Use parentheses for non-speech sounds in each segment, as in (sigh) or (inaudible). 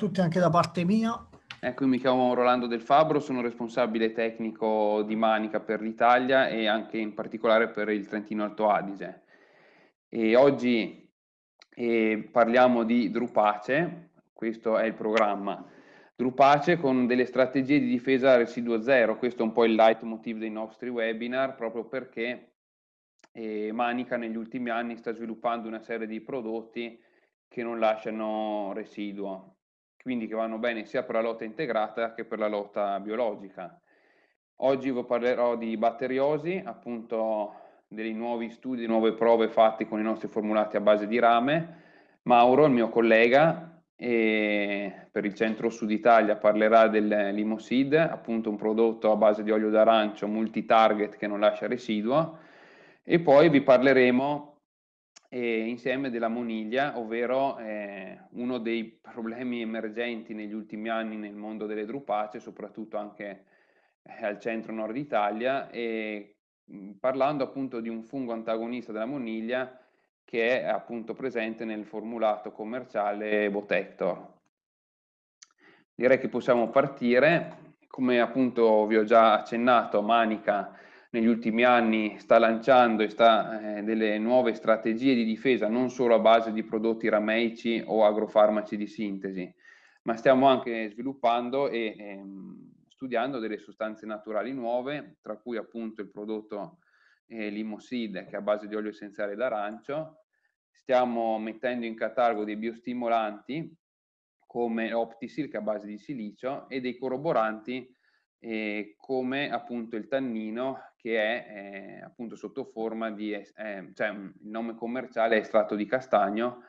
tutti anche da parte mia. Ecco, mi chiamo Rolando Del Fabbro, sono responsabile tecnico di Manica per l'Italia e anche in particolare per il Trentino Alto Adige. E oggi eh, parliamo di Drupace, questo è il programma. Drupace con delle strategie di difesa residuo zero, questo è un po' il leitmotiv dei nostri webinar, proprio perché eh, Manica negli ultimi anni sta sviluppando una serie di prodotti che non lasciano residuo quindi che vanno bene sia per la lotta integrata che per la lotta biologica. Oggi vi parlerò di batteriosi, appunto dei nuovi studi, nuove prove fatte con i nostri formulati a base di rame. Mauro, il mio collega, per il centro sud Italia parlerà del Limosid, appunto un prodotto a base di olio d'arancio multi-target che non lascia residuo. E poi vi parleremo e insieme della moniglia, ovvero eh, uno dei problemi emergenti negli ultimi anni nel mondo delle drupace, soprattutto anche eh, al centro-nord Italia, e mm, parlando appunto di un fungo antagonista della moniglia che è appunto presente nel formulato commerciale Botector. Direi che possiamo partire, come appunto vi ho già accennato, Manica negli ultimi anni sta lanciando e sta eh, delle nuove strategie di difesa non solo a base di prodotti rameici o agrofarmaci di sintesi, ma stiamo anche sviluppando e ehm, studiando delle sostanze naturali nuove, tra cui appunto il prodotto eh, Limosid che è a base di olio essenziale d'arancio. Stiamo mettendo in catalogo dei biostimolanti come Optisil che è a base di silicio e dei corroboranti eh, come appunto il tannino che è eh, appunto sotto forma di, eh, cioè il nome commerciale è estratto di castagno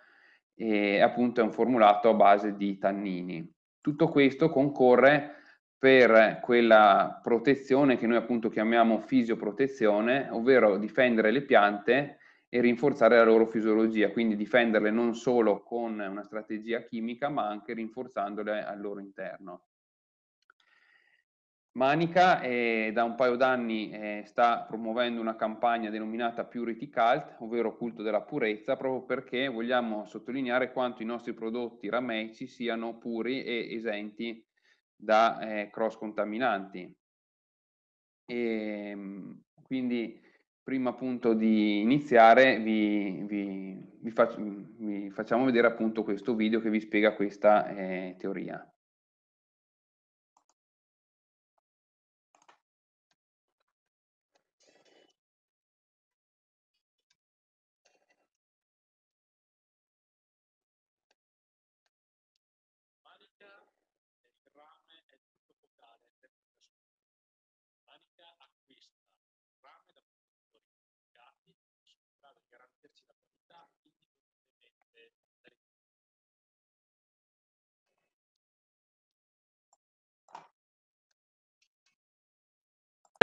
e appunto è un formulato a base di tannini. Tutto questo concorre per quella protezione che noi appunto chiamiamo fisioprotezione, ovvero difendere le piante e rinforzare la loro fisiologia, quindi difenderle non solo con una strategia chimica, ma anche rinforzandole al loro interno. Manica eh, da un paio d'anni eh, sta promuovendo una campagna denominata Purity Cult, ovvero culto della purezza, proprio perché vogliamo sottolineare quanto i nostri prodotti rameici siano puri e esenti da eh, cross contaminanti. E, ehm, quindi prima appunto di iniziare vi, vi, vi, faccio, vi, facciamo vedere appunto questo video che vi spiega questa eh, teoria.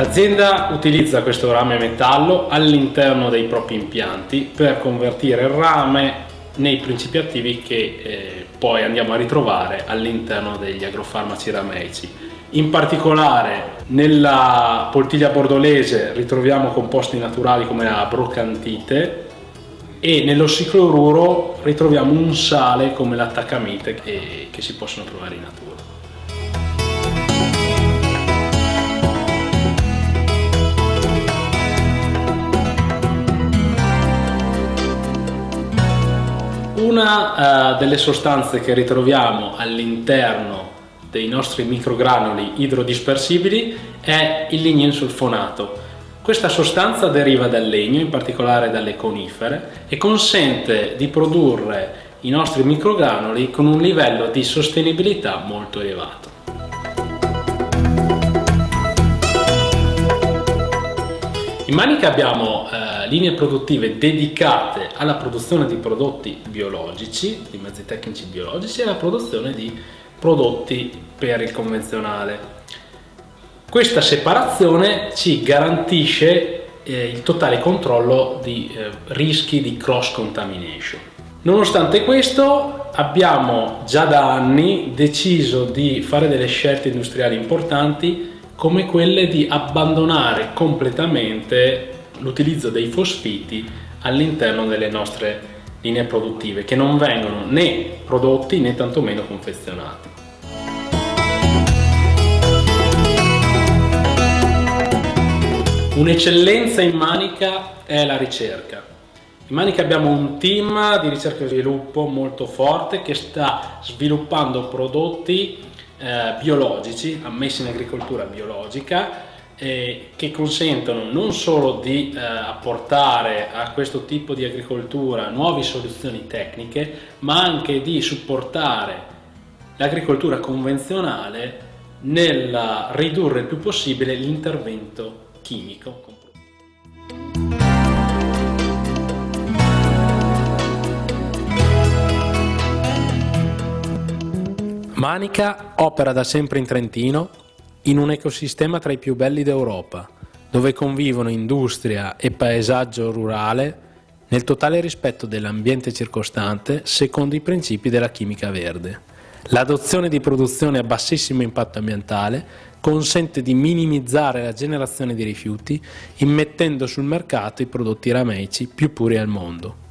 L'azienda utilizza questo rame metallo all'interno dei propri impianti per convertire il rame nei principi attivi che eh, poi andiamo a ritrovare all'interno degli agrofarmaci rameici. In particolare nella poltiglia bordolese ritroviamo composti naturali come la brocantite e nell'ossicloruro ritroviamo un sale come l'attaccamite che, che si possono trovare in natura. una uh, delle sostanze che ritroviamo all'interno dei nostri microgranuli idrodispersibili è il lignin sulfonato. Questa sostanza deriva dal legno, in particolare dalle conifere, e consente di produrre i nostri microgranuli con un livello di sostenibilità molto elevato. In manica abbiamo eh, linee produttive dedicate alla produzione di prodotti biologici, di mezzi tecnici biologici e alla produzione di prodotti per il convenzionale. Questa separazione ci garantisce eh, il totale controllo di eh, rischi di cross contamination. Nonostante questo abbiamo già da anni deciso di fare delle scelte industriali importanti come quelle di abbandonare completamente l'utilizzo dei fosfiti all'interno delle nostre linee produttive che non vengono né prodotti né tantomeno confezionati. Un'eccellenza in Manica è la ricerca. In Manica abbiamo un team di ricerca e sviluppo molto forte che sta sviluppando prodotti eh, biologici, ammessi in agricoltura biologica, eh, che consentono non solo di eh, apportare a questo tipo di agricoltura nuove soluzioni tecniche, ma anche di supportare l'agricoltura convenzionale nel ridurre il più possibile l'intervento chimico. Manica opera da sempre in Trentino in un ecosistema tra i più belli d'Europa, dove convivono industria e paesaggio rurale nel totale rispetto dell'ambiente circostante secondo i principi della chimica verde. L'adozione di produzioni a bassissimo impatto ambientale consente di minimizzare la generazione di rifiuti immettendo sul mercato i prodotti rameici più puri al mondo.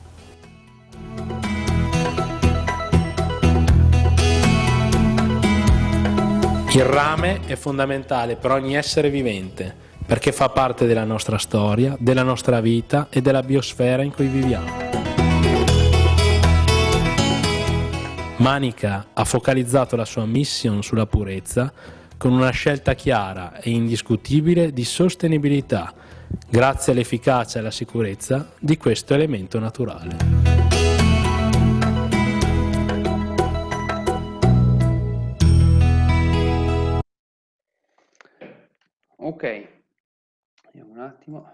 Il rame è fondamentale per ogni essere vivente perché fa parte della nostra storia, della nostra vita e della biosfera in cui viviamo. Manica ha focalizzato la sua mission sulla purezza con una scelta chiara e indiscutibile di sostenibilità, grazie all'efficacia e alla sicurezza di questo elemento naturale. ok vediamo un attimo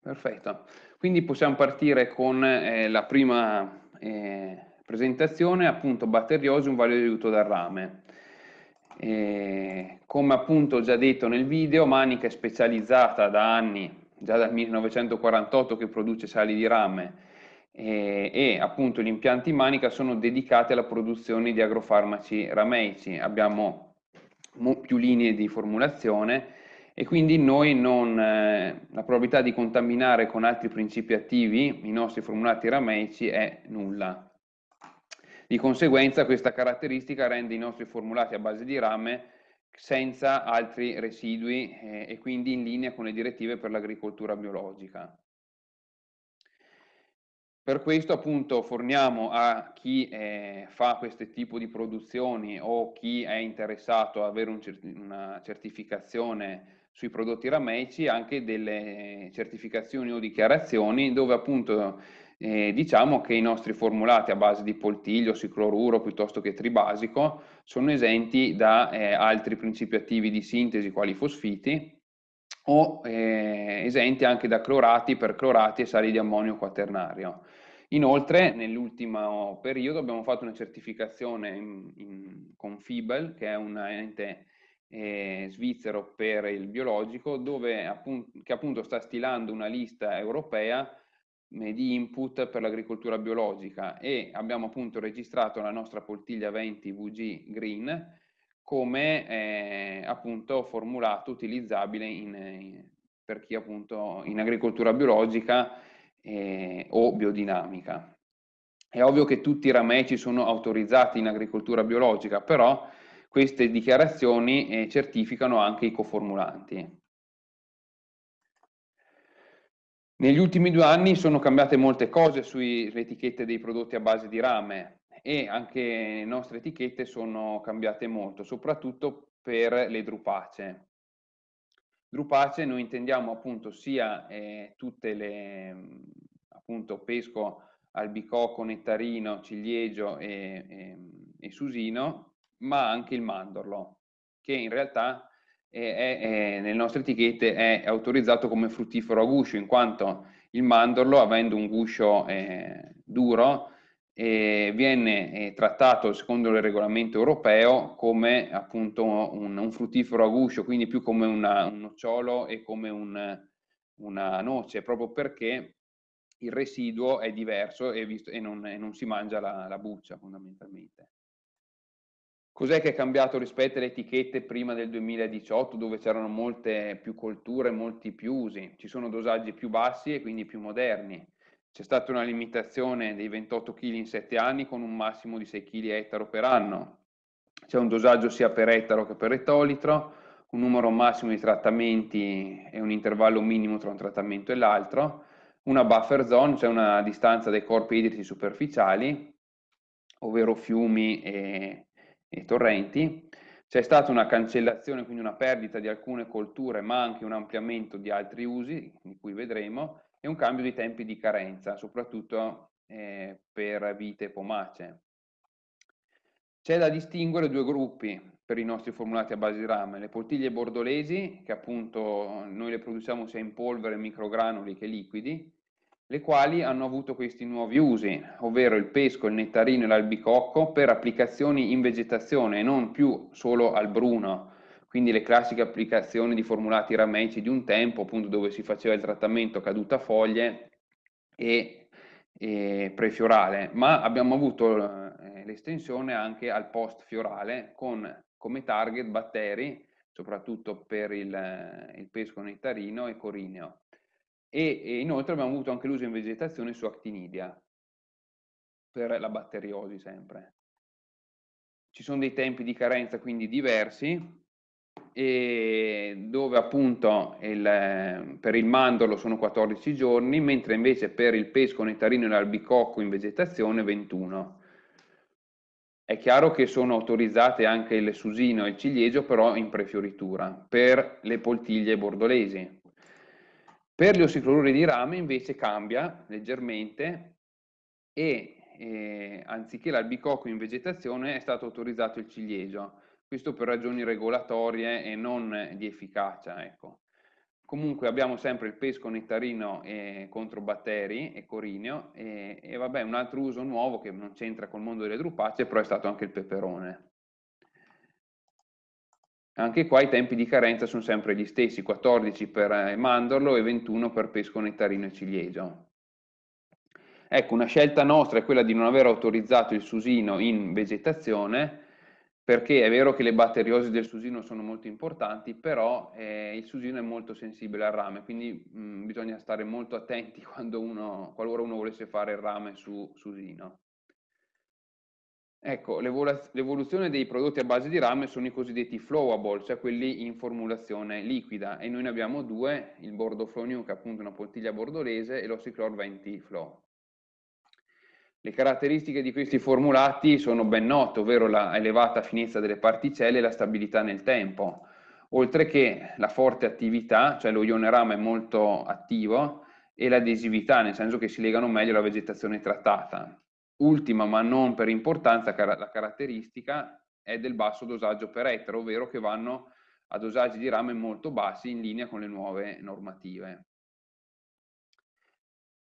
perfetto quindi possiamo partire con eh, la prima eh, presentazione appunto batteriosi un valore di aiuto dal rame eh, come appunto già detto nel video Manica è specializzata da anni già dal 1948 che produce sali di rame eh, e, appunto gli impianti in manica sono dedicati alla produzione di agrofarmaci rameici. Abbiamo più linee di formulazione e quindi noi non, eh, la probabilità di contaminare con altri principi attivi i nostri formulati rameici è nulla. Di conseguenza questa caratteristica rende i nostri formulati a base di rame senza altri residui eh, e quindi in linea con le direttive per l'agricoltura biologica. Per questo appunto forniamo a chi eh, fa questo tipo di produzioni o chi è interessato ad avere un cer una certificazione sui prodotti rameici anche delle certificazioni o dichiarazioni dove appunto eh, diciamo che i nostri formulati a base di poltiglio, sicloruro piuttosto che tribasico sono esenti da eh, altri principi attivi di sintesi quali fosfiti o eh, esenti anche da clorati, perclorati e sali di ammonio quaternario. Inoltre, nell'ultimo periodo abbiamo fatto una certificazione in, in, con FIBEL, che è un ente eh, svizzero per il biologico, dove appunto, che appunto sta stilando una lista europea eh, di input per l'agricoltura biologica e abbiamo appunto registrato la nostra poltiglia 20 VG Green come eh, appunto formulato utilizzabile in, in, eh, per chi appunto in agricoltura biologica eh, o biodinamica. È ovvio che tutti i rameci sono autorizzati in agricoltura biologica, però queste dichiarazioni eh, certificano anche i coformulanti. Negli ultimi due anni sono cambiate molte cose sulle etichette dei prodotti a base di rame e anche le nostre etichette sono cambiate molto, soprattutto per le drupacee. Drupace noi intendiamo appunto sia eh, tutte le, mm, appunto pesco, albicocco, nettarino, ciliegio e, e, mm, e, susino, ma anche il mandorlo, che in realtà è, è, è, nelle nostre etichette è autorizzato come fruttifero a guscio, in quanto il mandorlo, avendo un guscio eh, duro, eh, viene trattato secondo il regolamento europeo come appunto un, un fruttifero a guscio, quindi più come una, un nocciolo e come un, una noce, proprio perché il residuo è diverso e, visto, e, non, e non, si mangia la, la buccia fondamentalmente. Cos'è che è cambiato rispetto alle etichette prima del 2018 dove c'erano molte più colture, molti più usi? Ci sono dosaggi più bassi e quindi più moderni. C'è stata una limitazione dei 28 kg in 7 anni con un massimo di 6 kg ettaro per anno. C'è un dosaggio sia per ettaro che per ettolitro, un numero massimo di trattamenti e un intervallo minimo tra un trattamento e l'altro, una buffer zone, cioè una distanza dai corpi idrici superficiali, ovvero fiumi e, e torrenti. C'è stata una cancellazione, quindi una perdita di alcune colture, ma anche un ampliamento di altri usi, di cui vedremo, e un cambio di tempi di carenza, soprattutto eh, per vite e pomace. C'è da distinguere due gruppi per i nostri formulati a base di rame, le poltiglie bordolesi, che appunto noi le produciamo sia in polvere, microgranuli che liquidi, le quali hanno avuto questi nuovi usi, ovvero il pesco, il nettarino e l'albicocco per applicazioni in vegetazione e non più solo al bruno, quindi le classiche applicazioni di formulati rameici di un tempo, appunto dove si faceva il trattamento caduta foglie e, e prefiorale, ma abbiamo avuto eh, l'estensione anche al post fiorale con come target batteri, soprattutto per il, il pesco nettarino e corineo. E, e inoltre abbiamo avuto anche l'uso in vegetazione su Actinidia, per la batteriosi sempre. Ci sono dei tempi di carenza quindi diversi, dove appunto il, eh, per il mandorlo sono 14 giorni, mentre invece per il pesco, nettarino e l'albicocco in vegetazione 21. È chiaro che sono autorizzate anche il susino e il ciliegio, però in prefioritura, per le poltiglie bordolesi. Per gli ossicloruri di rame invece cambia leggermente e eh, anziché l'albicocco in vegetazione è stato autorizzato il ciliegio questo per ragioni regolatorie e non di efficacia. Ecco. Comunque abbiamo sempre il pesco nettarino eh, contro batteri e corineo e, e, vabbè un altro uso nuovo che non c'entra col mondo delle drupacce, però è stato anche il peperone. Anche qua i tempi di carenza sono sempre gli stessi, 14 per eh, mandorlo e 21 per pesco nettarino e ciliegio. Ecco, una scelta nostra è quella di non aver autorizzato il susino in vegetazione, perché è vero che le batteriosi del susino sono molto importanti, però eh, il susino è molto sensibile al rame, quindi mh, mm, bisogna stare molto attenti (laughs) uno, qualora uno volesse fare il rame su susino. Ecco, l'evoluzione dei prodotti a base di rame sono i cosiddetti flowable, cioè quelli in formulazione liquida, e noi ne abbiamo due, il Bordo Flow New, che è appunto una poltiglia bordolese, e l'Ossiclor 20 Flow. Le caratteristiche di questi formulati sono ben note, ovvero la elevata finezza delle particelle e la stabilità nel tempo, oltre che la forte attività, cioè lo ionerama è molto attivo, e l'adesività, nel senso che si legano meglio alla vegetazione trattata. Ultima, ma non per importanza, la caratteristica è del basso dosaggio per ettaro, ovvero che vanno a dosaggi di rame molto bassi in linea con le nuove normative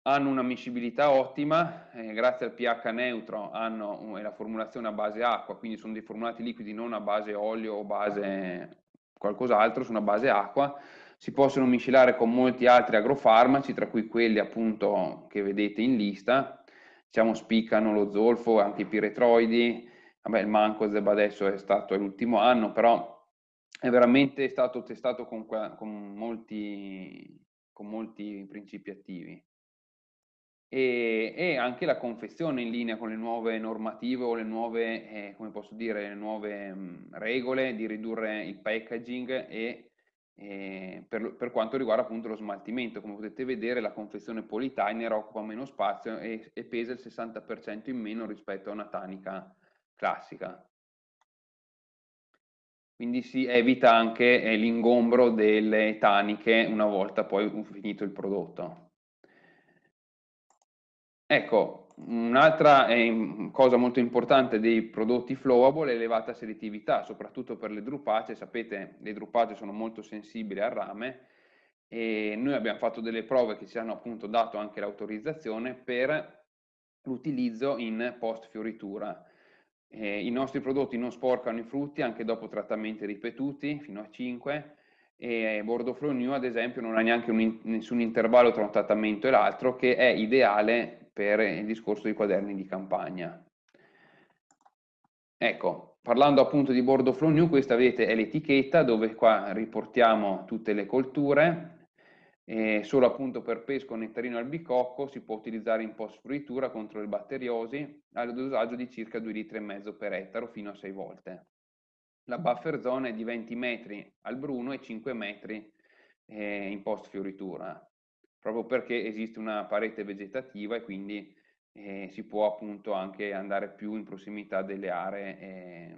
hanno una miscibilità ottima, eh, grazie al pH neutro hanno è la formulazione a base acqua, quindi sono dei formulati liquidi non a base olio o base qualcos'altro, sono a base acqua, si possono miscelare con molti altri agrofarmaci, tra cui quelli appunto che vedete in lista, diciamo spiccano lo zolfo, anche i piretroidi, vabbè il mancozeb adesso è stato l'ultimo anno, però è veramente stato testato con, con, molti, con molti principi attivi e, e, anche la confezione in linea con le nuove normative o le nuove, eh, come posso dire, le nuove mh, mm, regole di ridurre il packaging e eh, per, per, quanto riguarda appunto lo smaltimento. Come potete vedere la confezione politiner occupa meno spazio e, e pesa il 60% in meno rispetto a una tanica classica. Quindi si evita anche eh, l'ingombro delle taniche una volta poi finito il prodotto. Ecco, un'altra eh, cosa molto importante dei prodotti flowable è l'elevata selettività, soprattutto per le drupacee. Sapete, le drupacee sono molto sensibili al rame e noi abbiamo fatto delle prove che ci hanno appunto dato anche l'autorizzazione per l'utilizzo in post fioritura. Eh, I nostri prodotti non sporcano i frutti anche dopo trattamenti ripetuti, fino a 5, e Bordeaux Flow New ad esempio non ha neanche un, nessun intervallo tra un trattamento e l'altro che è ideale per il discorso dei quaderni di campagna. Ecco, parlando appunto di bordo flow new, questa avete è l'etichetta dove qua riportiamo tutte le colture, e solo appunto per pesco, nettarino e albicocco si può utilizzare in post fruitura contro le batteriosi al dosaggio di circa 2,5 litri per ettaro fino a 6 volte. La buffer zone è di 20 metri al bruno e 5 metri eh, in post fioritura proprio perché esiste una parete vegetativa e quindi eh, si può appunto anche andare più in prossimità delle aree eh,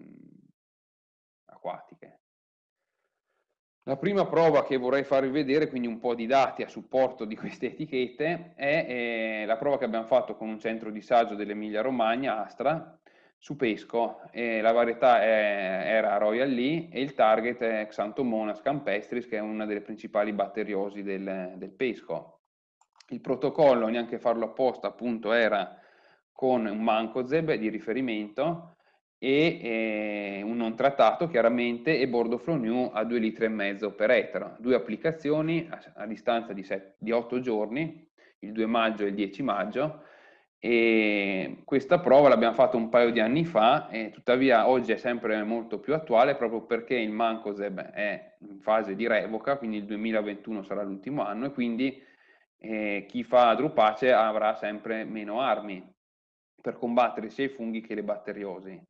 acquatiche. La prima prova che vorrei farvi vedere, quindi un po' di dati a supporto di queste etichette, è eh, la prova che abbiamo fatto con un centro di saggio dell'Emilia Romagna, Astra, su pesco. Eh, la varietà è, era Royal Lee e il target è Xanthomonas campestris, che è una delle principali batteriosi del, del pesco. Il protocollo, neanche farlo apposta, appunto, era con un banco ZEB di riferimento e eh, un non trattato chiaramente e bordo flow new a 2,5 litri per etero. Due applicazioni a, a distanza di, set, di 8 giorni, il 2 maggio e il 10 maggio, e questa prova l'abbiamo fatta un paio di anni fa e tuttavia oggi è sempre molto più attuale proprio perché il Mancoseb è in fase di revoca, quindi il 2021 sarà l'ultimo anno e quindi eh, chi fa drupace avrà sempre meno armi per combattere sia i funghi che le batteriosi.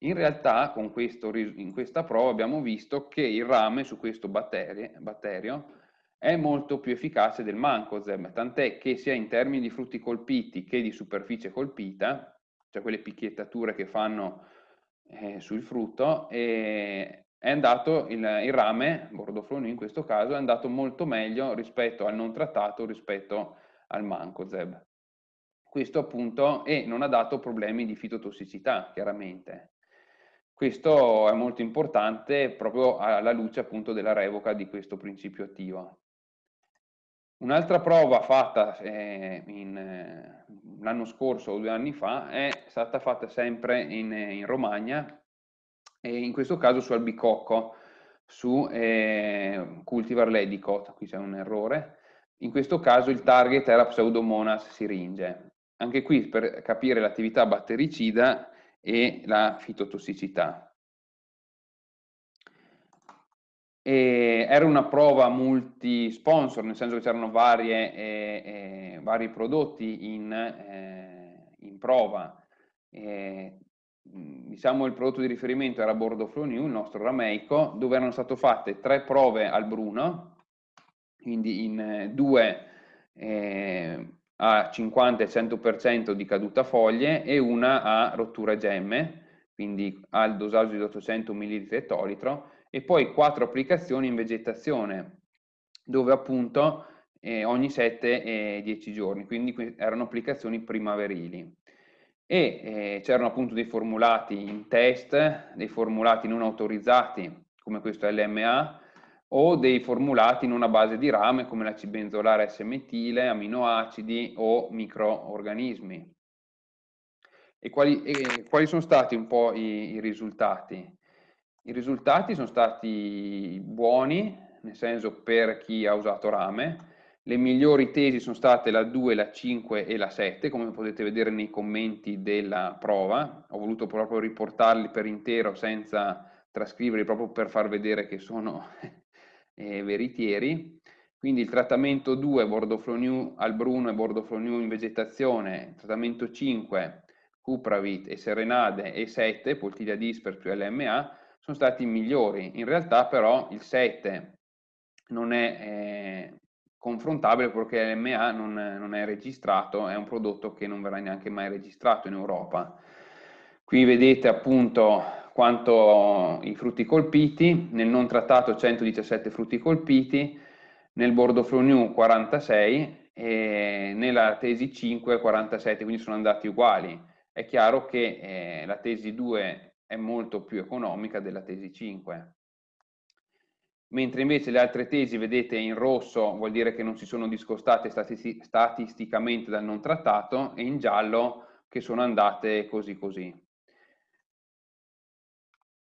In realtà con questo, in questa prova abbiamo visto che il rame su questo batteri, batterio è molto più efficace del mancozeb, tant'è che sia in termini di frutti colpiti che di superficie colpita, cioè quelle picchiettature che fanno eh, sul frutto, eh, è andato il, il rame, Bordofloni in questo caso, è andato molto meglio rispetto al non trattato, rispetto al manco Zeb. Questo appunto, e non ha dato problemi di fitotossicità, chiaramente. Questo è molto importante proprio alla luce appunto della revoca di questo principio attivo. Un'altra prova fatta eh, eh, l'anno scorso o due anni fa è stata fatta sempre in, in Romagna eh, in questo caso su albicocco, su eh, cultivar ledicot, qui c'è un errore, in questo caso il target era Pseudomonas siringe. Anche qui per capire l'attività battericida e la fitotossicità. E era una prova multi-sponsor, nel senso che c'erano eh, eh, vari prodotti in, eh, in prova. Eh, Mm, diciamo il prodotto di riferimento era Bordo New, il nostro rameico, dove erano state fatte tre prove al Bruno, quindi in eh, due eh, a 50 e 100% di caduta foglie e una a rottura gemme, quindi al dosaggio di 800 ml ettolitro, e poi quattro applicazioni in vegetazione, dove appunto eh, ogni 7 e 10 giorni, quindi erano applicazioni primaverili e eh, c'erano appunto dei formulati in test, dei formulati non autorizzati come questo LMA o dei formulati in una base di rame come la cibenzolare S-metile, aminoacidi o microorganismi. E quali, e quali, sono stati un po' i, i risultati? I risultati sono stati buoni, nel senso per chi ha usato rame, le migliori tesi sono state la 2, la 5 e la 7, come potete vedere nei commenti della prova. Ho voluto proprio riportarli per intero senza trascriverli, proprio per far vedere che sono (laughs) eh, veritieri. Quindi il trattamento 2, Bordofloniu al Bruno e Bordofloniu in vegetazione, trattamento 5, Cupravit e Serenade e 7, Poltiglia Disper più LMA, sono stati i migliori. In realtà però il 7 non è eh, confrontabile perché l'MA non, non è registrato, è un prodotto che non verrà neanche mai registrato in Europa. Qui vedete appunto quanto i frutti colpiti, nel non trattato 117 frutti colpiti, nel bordo New 46 e nella tesi 5 47, quindi sono andati uguali. È chiaro che eh, la tesi 2 è molto più economica della tesi 5 mentre invece le altre tesi, vedete in rosso, vuol dire che non si sono discostate statisticamente dal non trattato, e in giallo che sono andate così così.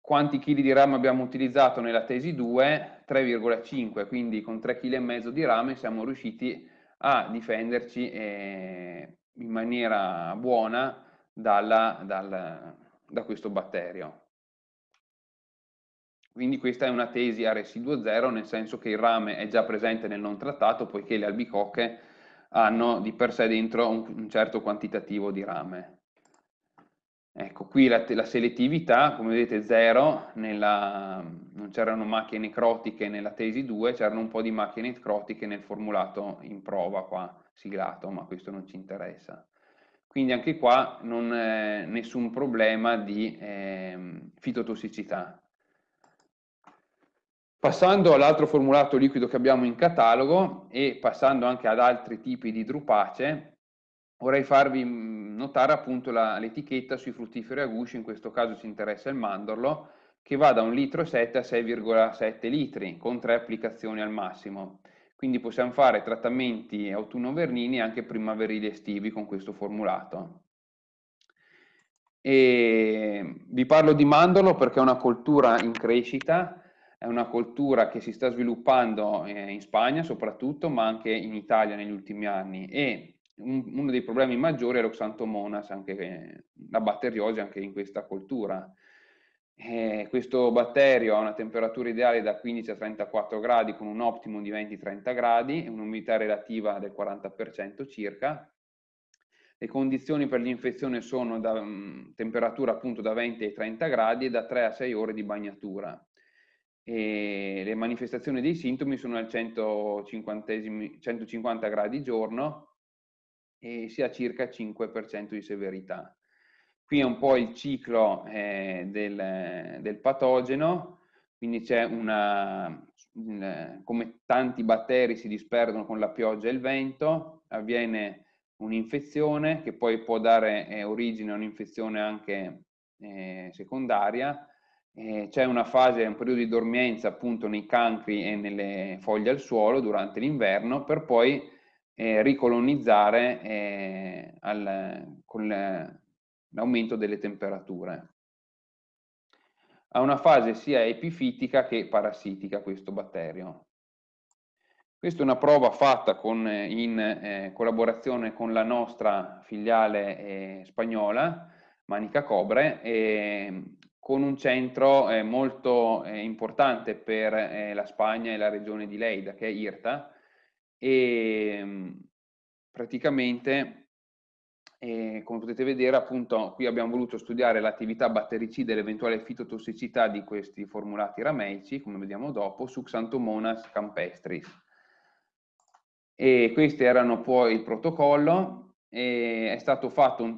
Quanti chili di rame abbiamo utilizzato nella tesi 2? 3,5, quindi con 3,5 kg di rame siamo riusciti a difenderci eh, in maniera buona dalla, dalla, da questo batterio. Quindi questa è una tesi a residuo zero, nel senso che il rame è già presente nel non trattato, poiché le albicocche hanno di per sé dentro un, certo quantitativo di rame. Ecco, qui la, la selettività, come vedete, zero, nella, non c'erano macchie necrotiche nella tesi 2, c'erano un po' di macchie necrotiche nel formulato in prova qua, siglato, ma questo non ci interessa. Quindi anche qua non nessun problema di eh, fitotossicità, Passando all'altro formulato liquido che abbiamo in catalogo e passando anche ad altri tipi di drupace, vorrei farvi mm, notare appunto l'etichetta sui fruttiferi a guscio, in questo caso ci interessa il mandorlo, che va da 1,7 litro a 6,7 litri, con tre applicazioni al massimo. Quindi possiamo fare trattamenti autunno-vernini e anche primaverili estivi con questo formulato. E vi parlo di mandorlo perché è una coltura in crescita, è una cultura che si sta sviluppando eh, in Spagna soprattutto, ma anche in Italia negli ultimi anni e uno dei problemi maggiori è l'oxantomonas, anche, eh, la batteriosi anche in questa cultura. Eh, questo batterio ha una temperatura ideale da 15 a 34 gradi con un optimum di 20-30 gradi e un'umidità relativa del 40% circa. Le condizioni per l'infezione sono da mh, mm, temperatura appunto da 20 ai 30 gradi e da 3 a 6 ore di bagnatura e le manifestazioni dei sintomi sono al 150, gradi giorno e si ha circa 5% di severità. Qui è un po' il ciclo eh, del, del, patogeno, quindi c'è una, come tanti batteri si disperdono con la pioggia e il vento, avviene un'infezione che poi può dare eh, origine a un'infezione anche eh, secondaria, eh, c'è una fase, un periodo di dormienza appunto nei cancri e nelle foglie al suolo durante l'inverno per poi eh, ricolonizzare eh, al, con l'aumento delle temperature. Ha una fase sia epifitica che parassitica questo batterio. Questa è una prova fatta con, in eh, collaborazione con la nostra filiale eh, spagnola, Manica Cobre, e ehm, con un centro eh, molto eh, importante per eh, la Spagna e la regione di Leida, che è Irta, e ehm, mh, praticamente, eh, come potete vedere, appunto, qui abbiamo voluto studiare l'attività battericida e l'eventuale fitotossicità di questi formulati rameici, come vediamo dopo, su Xanthomonas campestris. E questi erano poi il protocollo, e è stato fatto un,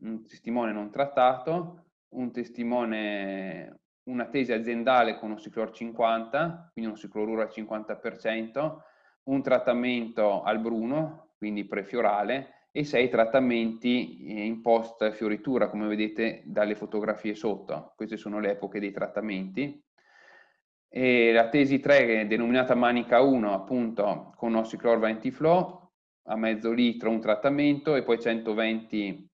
un testimone non trattato, un testimone una tesi aziendale con Ossiclor 50, quindi un Ossicloruro al 50%, un trattamento al bruno, quindi prefiorale, e sei trattamenti eh, in post fioritura, come vedete dalle fotografie sotto. Queste sono le epoche dei trattamenti. E la tesi 3, denominata manica 1, appunto, con Ossiclor 20 flow, a mezzo litro un trattamento e poi 120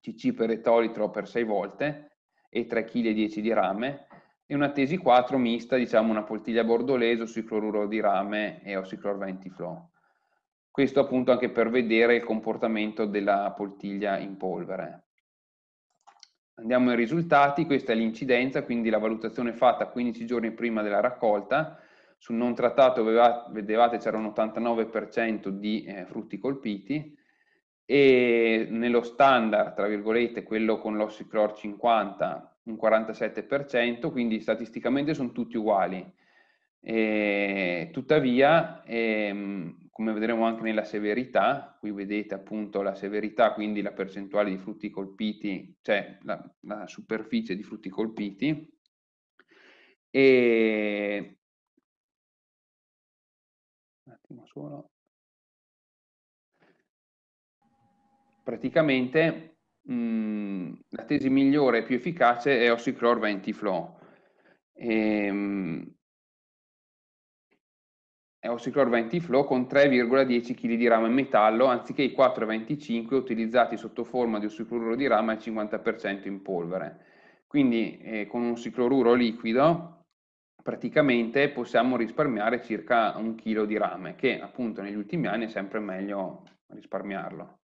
cc per etolitro per 6 volte, e 3,10 kg di rame e una tesi 4 mista, diciamo una poltiglia bordolese, ossicloruro di rame e ossiclor flow. Questo appunto anche per vedere il comportamento della poltiglia in polvere. Andiamo ai risultati, questa è l'incidenza, quindi la valutazione fatta 15 giorni prima della raccolta. Sul non trattato vedevate c'era un 89% di eh, frutti colpiti, e nello standard, tra virgolette, quello con l'ossiclor 50, un 47%, quindi statisticamente sono tutti uguali. E, tuttavia, ehm, come vedremo anche nella severità, qui vedete appunto la severità, quindi la percentuale di frutti colpiti, cioè la, la superficie di frutti colpiti, e... un attimo solo, praticamente mh, mm, la tesi migliore e più efficace è ossiclor ventiflow. Ehm, è ossiclor Flow con 3,10 kg di rame in metallo anziché i 4,25 utilizzati sotto forma di ossicloruro di rame al 50% in polvere. Quindi eh, con un ossicloruro liquido praticamente possiamo risparmiare circa un chilo di rame, che appunto negli ultimi anni è sempre meglio risparmiarlo.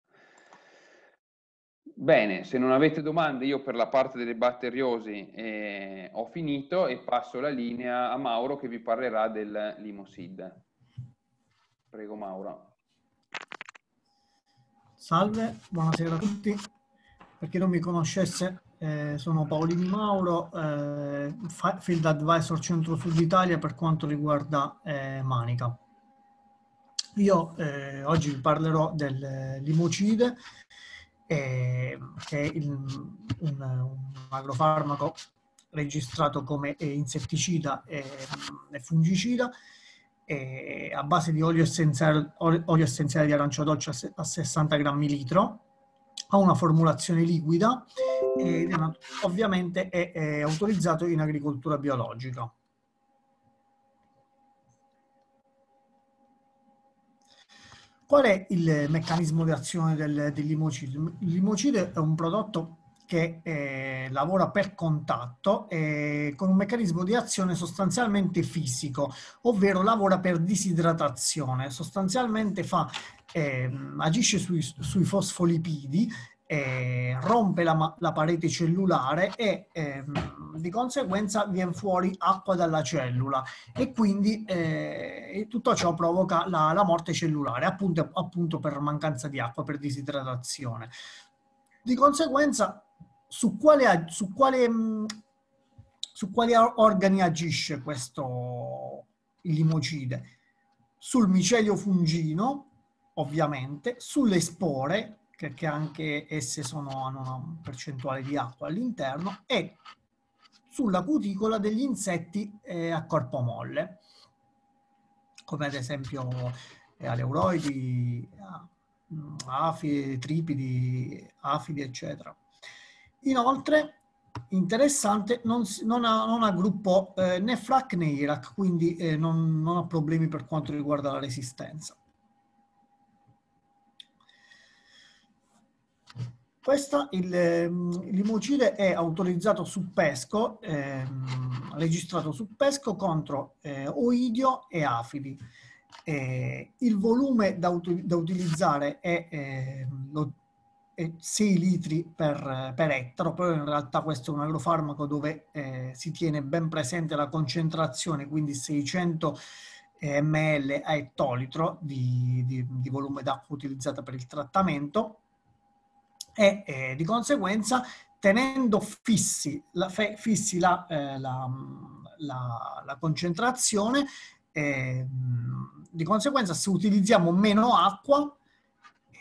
Bene, se non avete domande io per la parte delle batteriosi eh, ho finito e passo la linea a Mauro che vi parlerà del Limosid. Prego Mauro. Salve, buonasera a tutti. Per chi non mi conoscesse, eh, sono Paolini Mauro, eh, Field Advisor Centro Sud Italia per quanto riguarda eh, Manica. Io eh, oggi vi parlerò del eh, Limocide, che è il, un, un, agrofarmaco registrato come insetticida e, fungicida, eh, a base di olio essenziale, olio essenziale di arancio dolce a 60 grammi litro, ha una formulazione liquida e ovviamente è, è autorizzato in agricoltura biologica. Qual è il meccanismo di azione del, dell'imocido? Il limocido è un prodotto che eh, lavora per contatto eh, con un meccanismo di azione sostanzialmente fisico, ovvero lavora per disidratazione, sostanzialmente fa, eh, agisce sui, sui fosfolipidi eh, rompe la, la, parete cellulare e eh, di conseguenza viene fuori acqua dalla cellula e quindi eh, tutto ciò provoca la, la morte cellulare appunto, appunto, per mancanza di acqua, per disidratazione. Di conseguenza su quale, su quale, mm, su quali organi agisce questo limocide? Sul micelio fungino, ovviamente, sulle spore, perché anche esse sono, hanno una percentuale di acqua all'interno, e sulla cuticola degli insetti eh, a corpo molle, come ad esempio eh, aleuroidi, ah, afidi, tripidi, afidi, eccetera. Inoltre, interessante, non, non, ha, non ha, gruppo eh, né FRAC né IRAC, quindi eh, non, non ha problemi per quanto riguarda la resistenza. Questo, ehm, il, limocide è autorizzato su pesco, eh, registrato su pesco contro eh, oidio e afidi. Eh, il volume da, da utilizzare è, ehm, lo, è, 6 litri per, per ettaro, però in realtà questo è un agrofarmaco dove eh, si tiene ben presente la concentrazione, quindi 600 ml a ettolitro di, di, di volume d'acqua utilizzata per il trattamento e eh, di conseguenza tenendo fissi la, fe, fissi la, eh, la, mm, la concentrazione, eh, mm, di conseguenza se utilizziamo meno acqua,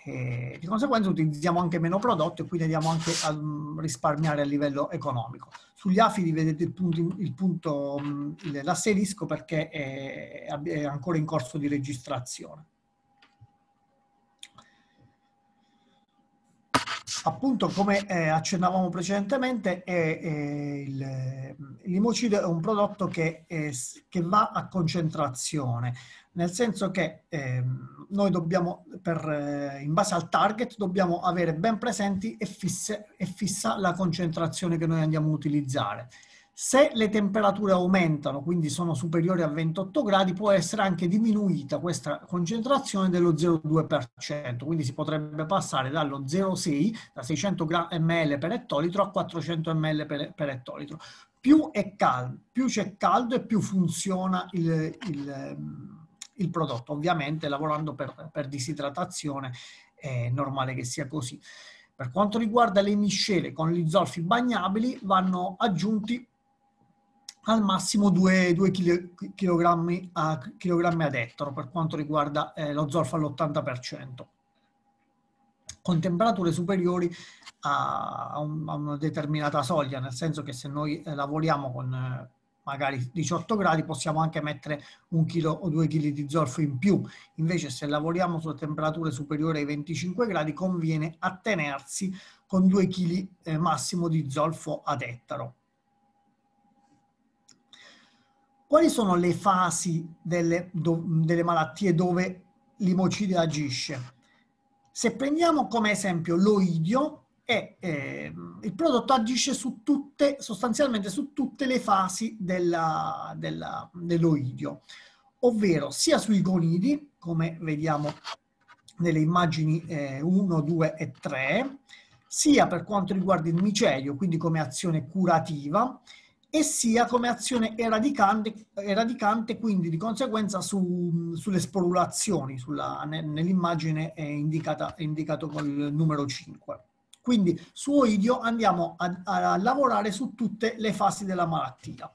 eh, di conseguenza utilizziamo anche meno prodotto e quindi andiamo anche a mm, risparmiare a livello economico. Sugli afidi vedete il punto, il punto l'asterisco perché è, è ancora in corso di registrazione. Appunto, come eh, accennavamo precedentemente, è, è il, il limocido è un prodotto che, è, che, va a concentrazione, nel senso che eh, noi dobbiamo, per, eh, in base al target, dobbiamo avere ben presenti e, fisse, e fissa la concentrazione che noi andiamo a utilizzare. Se le temperature aumentano, quindi sono superiori a 28 gradi, può essere anche diminuita questa concentrazione dello 0,2%, quindi si potrebbe passare dallo 0,6, da 600 ml per ettolitro a 400 ml per, per ettolitro. Più è caldo, c'è caldo e più funziona il, il, il prodotto, ovviamente lavorando per, per disidratazione è normale che sia così. Per quanto riguarda le miscele con gli zolfi bagnabili vanno aggiunti al massimo 2 kg a, chilogrammi ad ettaro per quanto riguarda eh, lo zolfo all'80%. Con temperature superiori a, un, a, una determinata soglia, nel senso che se noi eh, lavoriamo con eh, magari 18 gradi possiamo anche mettere un chilo o due kg di zolfo in più. Invece se lavoriamo su temperature superiori ai 25 gradi conviene attenersi con 2 kg eh, massimo di zolfo ad ettaro. quali sono le fasi delle, do, delle malattie dove l'imocide agisce? Se prendiamo come esempio l'oidio, è, eh, il prodotto agisce su tutte, sostanzialmente su tutte le fasi della, della, dell'oidio, ovvero sia sui gonidi, come vediamo nelle immagini eh, 1, 2 e 3, sia per quanto riguarda il micelio, quindi come azione curativa, e sia come azione eradicante, eradicante quindi di conseguenza su, sulle sporulazioni, sulla, nell'immagine è, indicata, è indicato col numero 5. Quindi su Oidio andiamo a, a, lavorare su tutte le fasi della malattia.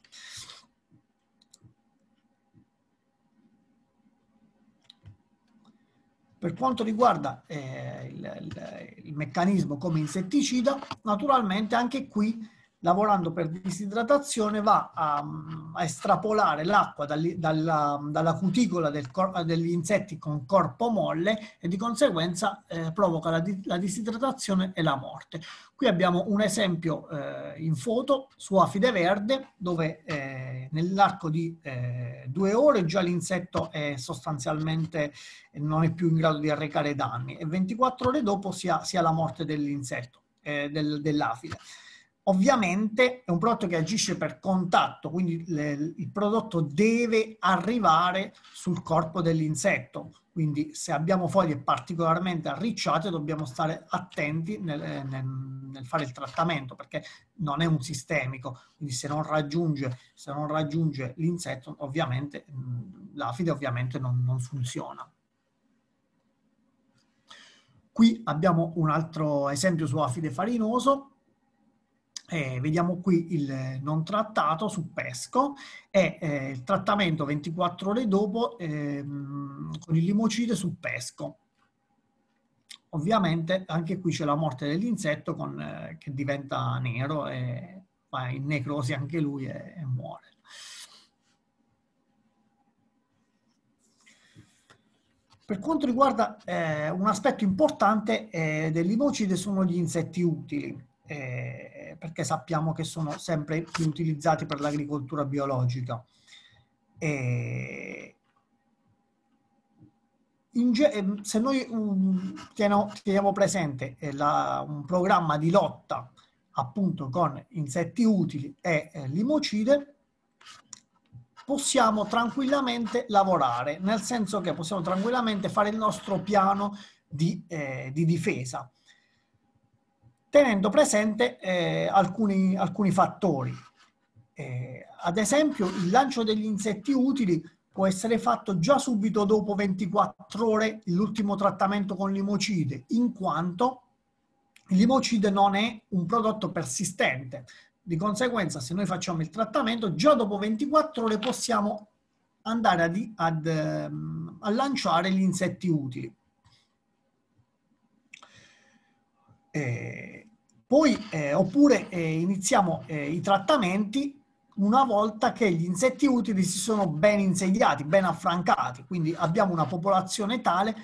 Per quanto riguarda eh, il, il, il meccanismo come insetticida, naturalmente anche qui lavorando per disidratazione va a, a estrapolare l'acqua dalla, dalla, cuticola del degli insetti con corpo molle e di conseguenza eh, provoca la, la, disidratazione e la morte. Qui abbiamo un esempio eh, in foto su afide verde dove eh, nell'arco di eh, due ore già l'insetto è sostanzialmente eh, non è più in grado di arrecare danni e 24 ore dopo si ha, si ha la morte dell'insetto, eh, dell'afide. Ovviamente è un prodotto che agisce per contatto, quindi le, il prodotto deve arrivare sul corpo dell'insetto. Quindi se abbiamo foglie particolarmente arricciate dobbiamo stare attenti nel, eh, nel, nel fare il trattamento perché non è un sistemico, quindi se non raggiunge, se non raggiunge l'insetto ovviamente l'afide ovviamente non, non funziona. Qui abbiamo un altro esempio su afide farinoso eh, vediamo qui il non trattato su pesco e eh, il trattamento 24 ore dopo ehm, con il limocide su pesco. Ovviamente anche qui c'è la morte dell'insetto eh, che diventa nero e va in necrosi anche lui e, e muore. Per quanto riguarda eh, un aspetto importante eh, del limocide sono gli insetti utili eh, perché sappiamo che sono sempre più utilizzati per l'agricoltura biologica. E ehm, se noi um, mm, teniamo, teniamo, presente eh, la, un programma di lotta appunto con insetti utili e eh, limocide, possiamo tranquillamente lavorare, nel senso che possiamo tranquillamente fare il nostro piano di, eh, di difesa tenendo presente eh, alcuni, alcuni, fattori. Eh, ad esempio, il lancio degli insetti utili può essere fatto già subito dopo 24 ore l'ultimo trattamento con limocide, in quanto il limocide non è un prodotto persistente. Di conseguenza, se noi facciamo il trattamento, già dopo 24 ore possiamo andare ad, ad, ehm, a lanciare gli insetti utili. Eh, poi, eh, oppure eh, iniziamo eh, i trattamenti una volta che gli insetti utili si sono ben insediati, ben affrancati, quindi abbiamo una popolazione tale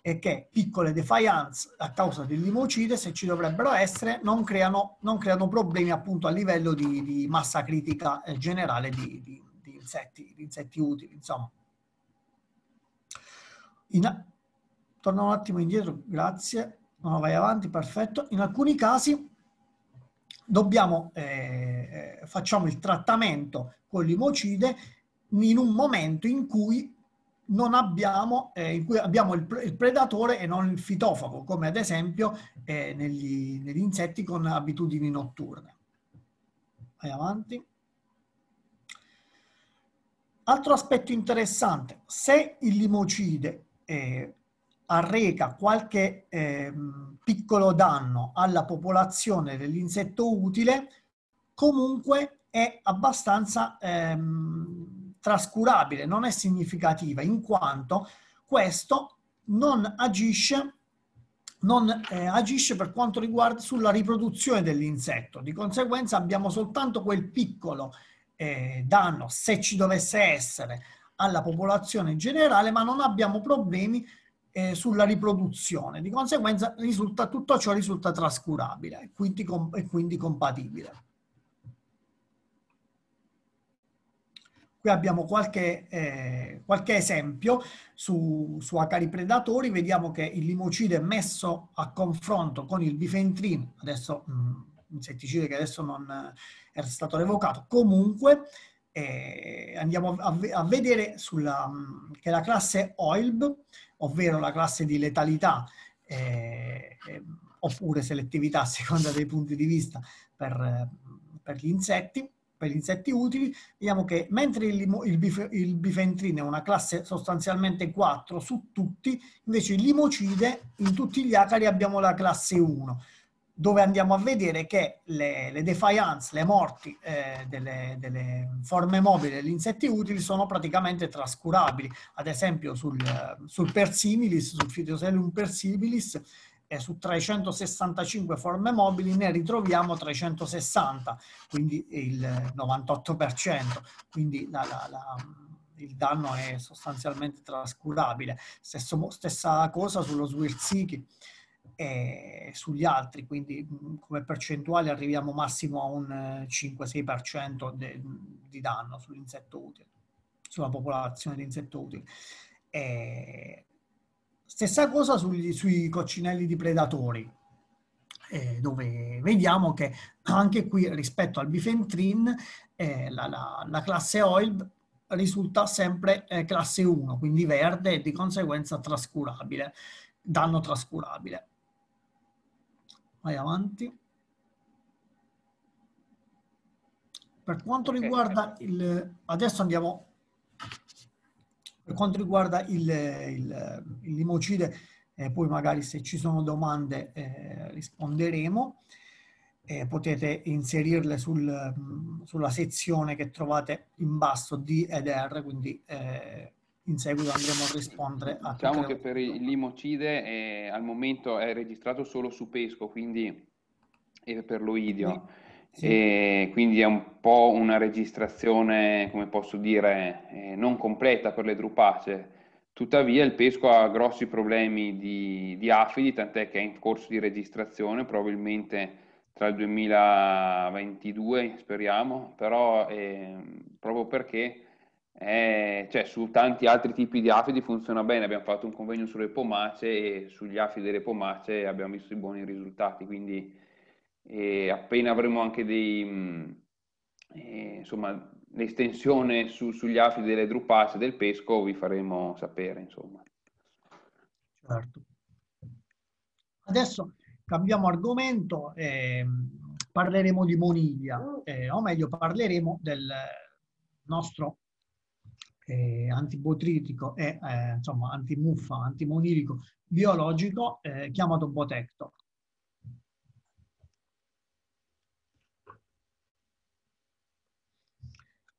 eh, che piccole defiance a causa del limocide, se ci dovrebbero essere, non creano, non creano problemi appunto a livello di, di massa critica generale di, di, di, insetti, di insetti utili, insomma. In... Torno un attimo indietro, grazie. No, vai avanti, perfetto. In alcuni casi dobbiamo, eh, eh, facciamo il trattamento con l'imocide in un momento in cui non abbiamo, eh, in cui abbiamo il, il, predatore e non il fitofago, come ad esempio eh, negli, negli, insetti con abitudini notturne. Vai avanti. Altro aspetto interessante, se il limocide eh, arreca qualche eh, piccolo danno alla popolazione dell'insetto utile, comunque è abbastanza ehm, trascurabile, non è significativa, in quanto questo non agisce, non, eh, agisce per quanto riguarda sulla riproduzione dell'insetto. Di conseguenza abbiamo soltanto quel piccolo eh, danno, se ci dovesse essere, alla popolazione in generale, ma non abbiamo problemi eh, sulla riproduzione. Di conseguenza risulta, tutto ciò risulta trascurabile e quindi, com e quindi compatibile. Qui abbiamo qualche, eh, qualche esempio su, su, acari predatori, vediamo che il limocide è messo a confronto con il bifentrin, adesso mh, mm, insetticide che adesso non è eh, stato revocato, comunque eh, andiamo a, a vedere sulla, mm, che la classe OILB, ovvero la classe di letalità eh, eh oppure selettività (laughs) a seconda dei punti di vista per, mm, per gli insetti per gli insetti utili, vediamo che mentre il, il, bif, il, bifentrine è una classe sostanzialmente 4 su tutti, invece il limocide in tutti gli acari abbiamo la classe 1 dove andiamo a vedere che le, le defiance, le morti eh, delle, delle, forme mobili degli insetti utili sono praticamente trascurabili. Ad esempio sul, sul persimilis, sul Phytocelum persimilis, eh, su 365 forme mobili ne ritroviamo 360, quindi il 98%, quindi la, la, la il danno è sostanzialmente trascurabile. Stesso, stessa cosa sullo Swirsiki eh, sugli altri, quindi mm, come percentuale arriviamo massimo a un 5-6% eh, de, di danno sull'insetto utile, sulla popolazione di insetto utile. Eh, stessa cosa sugli, sui coccinelli di predatori, eh, dove vediamo che anche qui rispetto al bifentrin eh, la, la, la classe OIL risulta sempre classe 1, quindi verde e di conseguenza trascurabile, danno trascurabile vai avanti. Per quanto riguarda il... Adesso andiamo... Per quanto riguarda il, il, il limocide, eh, poi magari se ci sono domande eh, risponderemo. Eh, potete inserirle sul, mm, sulla sezione che trovate in basso D ed R, eh, in seguito andremo a rispondere a Diciamo che per il limocide è, eh, al momento è registrato solo su pesco, quindi e per l'oidio. Sì. E quindi è un po' una registrazione, come posso dire, eh, non completa per le drupace. Tuttavia il pesco ha grossi problemi di, di afidi, tant'è che è in corso di registrazione, probabilmente tra il 2022, speriamo, però eh, proprio perché eh, cioè, su tanti altri tipi di afidi funziona bene, abbiamo fatto un convegno sulle pomace e sugli afidi delle pomace abbiamo visto i buoni risultati, quindi eh, appena avremo anche dei, mm, eh, insomma, l'estensione su, sugli afidi delle drupace del pesco vi faremo sapere, insomma. Certo. Adesso cambiamo argomento, mm, parleremo di Moniglia, eh, o meglio parleremo del nostro eh, antibotritico e eh, insomma antimuffa, antimonilico biologico eh, chiamato Botector.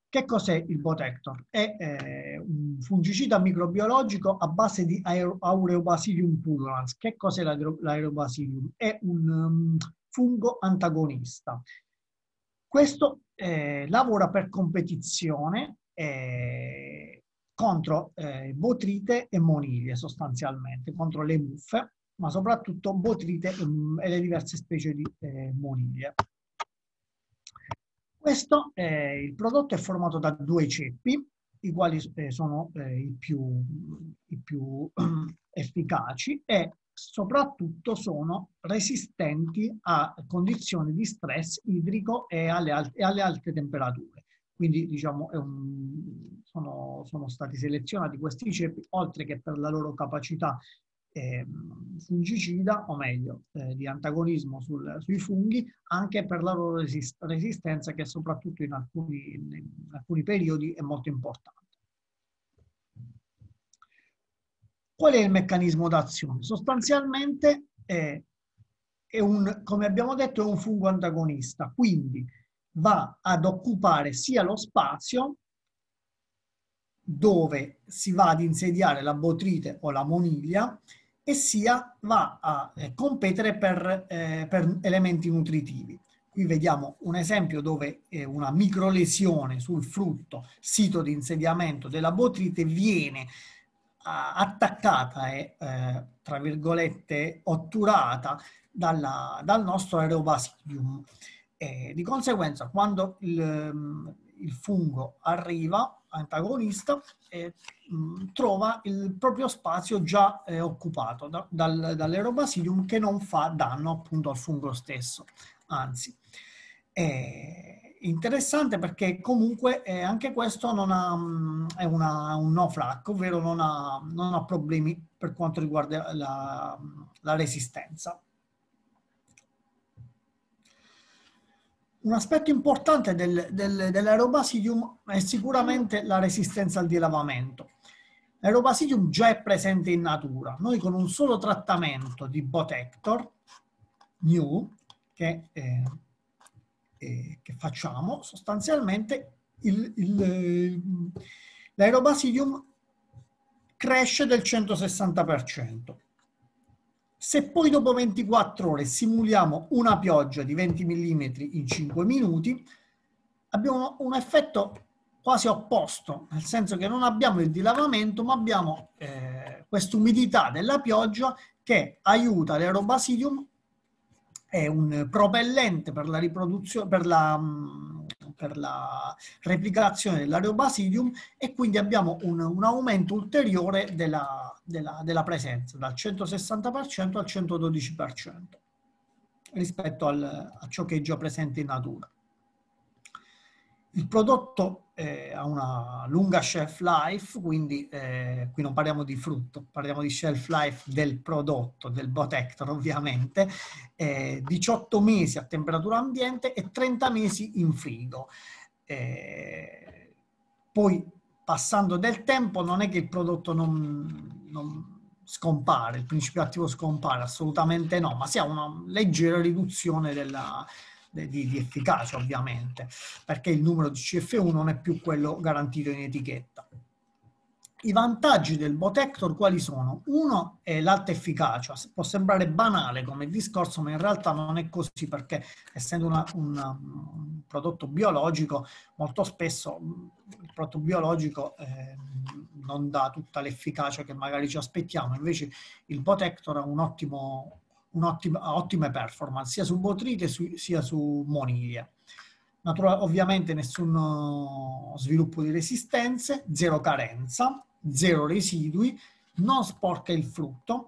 Che cos'è il Botector? È eh, un fungicida microbiologico a base di Aeobacillum pululans. Che cos'è l'Aeobacillum? È un um, fungo antagonista. Questo eh, lavora per competizione eh, contro eh, botrite e moniglie sostanzialmente, contro le muffe, ma soprattutto botrite e, le diverse specie di eh, moniglie. Questo, eh, il prodotto è formato da due ceppi, i quali eh, sono i più, i più (clears throat) efficaci e soprattutto sono resistenti a condizioni di stress idrico e alle, alte, e alle alte temperature. Quindi diciamo, un, sono, sono, stati selezionati questi ceppi, oltre che per la loro capacità eh, fungicida, o meglio, eh, di antagonismo sul, sui funghi, anche per la loro resistenza che soprattutto in alcuni, in alcuni periodi è molto importante. Qual è il meccanismo d'azione? Sostanzialmente, è, è un, come abbiamo detto, è un fungo antagonista, quindi va ad occupare sia lo spazio dove si va ad insediare la botrite o la moniglia e sia va a eh, competere per, eh, per elementi nutritivi. Qui vediamo un esempio dove eh, una microlesione sul frutto, sito di insediamento della botrite, viene attaccata e, eh, tra virgolette, otturata dalla, dal nostro aerobasidium. Eh, di conseguenza, quando il, ehm, il fungo arriva, antagonista, eh, mm, trova il proprio spazio già eh, occupato da, dal, dall'aerobasilium che non fa danno appunto al fungo stesso. Anzi, è interessante perché comunque eh, anche questo non ha, mm, è una, un no-flac, ovvero non ha, non ha, problemi per quanto riguarda la, la resistenza. Un aspetto importante del, del, dell'aerobasidium è sicuramente la resistenza al dilavamento. L'aerobasidium già è presente in natura. Noi con un solo trattamento di Botector, new, che, eh, eh, che facciamo, sostanzialmente l'aerobasidium cresce del 160%. Se poi dopo 24 ore simuliamo una pioggia di 20 mm in 5 minuti, abbiamo un effetto quasi opposto, nel senso che non abbiamo il dilavamento, ma abbiamo eh, quest'umidità della pioggia che aiuta l'aerobasidium, è un propellente per la riproduzione, per la mm, per la replicazione dell'aerobasilium e quindi abbiamo un, un aumento ulteriore della, della, della presenza dal 160% al 112% rispetto al, a ciò che è già presente in natura. Il prodotto eh, ha una lunga shelf life, quindi eh, qui non parliamo di frutto, parliamo di shelf life del prodotto, del Botector ovviamente, eh, 18 mesi a temperatura ambiente e 30 mesi in frigo. Eh, poi passando del tempo non è che il prodotto non, non scompare, il principio attivo scompare, assolutamente no, ma si ha una leggera riduzione della, di, di efficacia ovviamente, perché il numero di CF1 non è più quello garantito in etichetta. I vantaggi del Botector quali sono? Uno è l'alta efficacia, può sembrare banale come discorso, ma in realtà non è così perché essendo una, un prodotto biologico, molto spesso mm, il prodotto biologico eh, non dà tutta l'efficacia che magari ci aspettiamo, invece il Botector ha un ottimo un'ottima performance sia su Botrite sia su Moniglia. Natura, ovviamente nessun uh, sviluppo di resistenze, zero carenza, zero residui, non sporca il frutto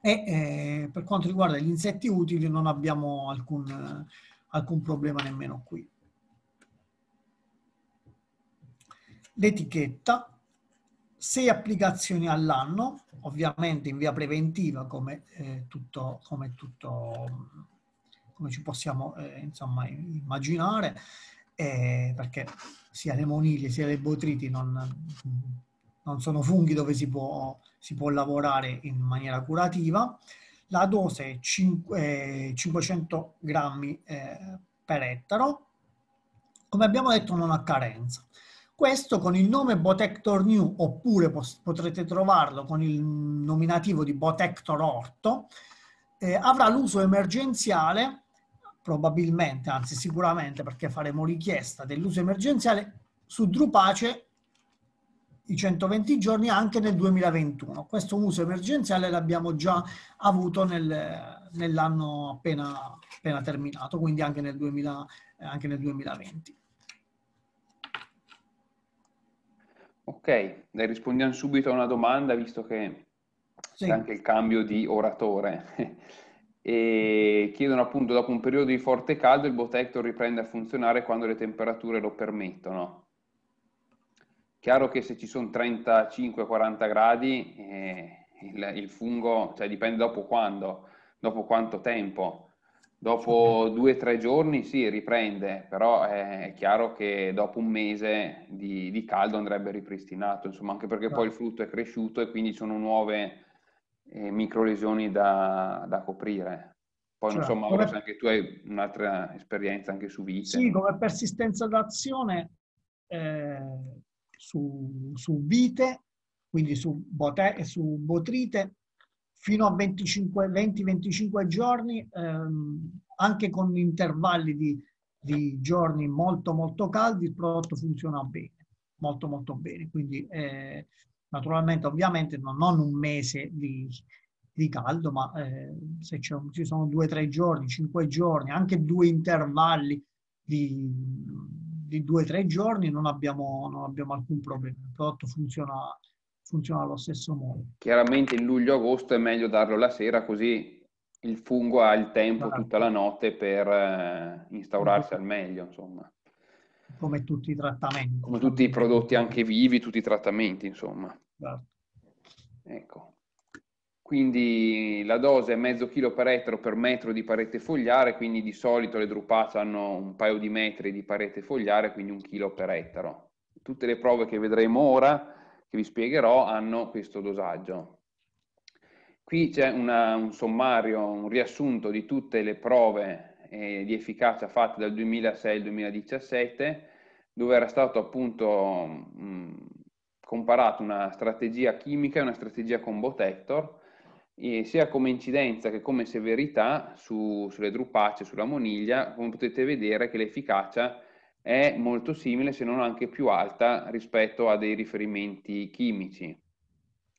e eh, per quanto riguarda gli insetti utili non abbiamo alcun, alcun problema nemmeno qui. L'etichetta sei applicazioni all'anno, ovviamente in via preventiva come, eh, tutto, come, tutto, come ci possiamo eh, insomma, immaginare, eh, perché sia le monili sia le botriti non, non sono funghi dove si può, si può, lavorare in maniera curativa. La dose è 5, 500 eh, grammi eh, per ettaro. Come abbiamo detto non ha carenza. Questo con il nome Botector New, oppure potrete trovarlo con il nominativo di Botector Orto, eh, avrà l'uso emergenziale, probabilmente, anzi sicuramente perché faremo richiesta dell'uso emergenziale, su Drupace i 120 giorni anche nel 2021. Questo uso emergenziale l'abbiamo già avuto nel, nell'anno appena, appena, terminato, quindi anche nel, 2000, anche nel 2020. Ok, rispondiamo subito a una domanda, visto che sì. c'è anche il cambio di oratore. (laughs) e chiedono appunto, dopo un periodo di forte caldo, il Botector riprende a funzionare quando le temperature lo permettono. Chiaro che se ci sono 35-40 gradi, eh, il, il fungo, cioè dipende dopo quando, dopo quanto tempo, Dopo due o tre giorni si sì, riprende, però eh, è chiaro che dopo un mese di, di caldo andrebbe ripristinato, insomma, anche perché poi il certo. frutto è cresciuto e quindi sono nuove eh, microlesioni da, da coprire. Poi cioè, certo. non come... anche tu hai un'altra esperienza anche su vite. Sì, come persistenza d'azione eh, su, su, vite, quindi su, bote, su botrite, fino a 20-25 giorni, ehm, anche con intervalli di, di, giorni molto molto caldi, il prodotto funziona bene, molto molto bene. Quindi eh, naturalmente ovviamente no, non un mese di, di caldo, ma eh, se un, ci sono 2-3 giorni, 5 giorni, anche due intervalli di, di 2-3 giorni non abbiamo, non abbiamo alcun problema, il prodotto funziona bene funziona allo stesso modo. Chiaramente in luglio-agosto è meglio darlo la sera così il fungo ha il tempo Guarda. Esatto. tutta la notte per eh, instaurarsi al meglio, insomma. Come tutti i trattamenti. Come tutti i prodotti anche vivi, tutti i trattamenti, insomma. Guarda. Esatto. Ecco. Quindi la dose è mezzo chilo per ettaro per metro di parete fogliare, quindi di solito le drupace hanno un paio di metri di parete fogliare, quindi un chilo per ettaro. Tutte le prove che vedremo ora che vi spiegherò hanno questo dosaggio. Qui c'è una, un sommario, un riassunto di tutte le prove eh, di efficacia fatte dal 2006 al 2017, dove era stato appunto mh, comparato una strategia chimica e una strategia con Botector, e sia come incidenza che come severità su, sulle drupacce, sulla moniglia, come potete vedere che l'efficacia è molto simile se non anche più alta rispetto a dei riferimenti chimici.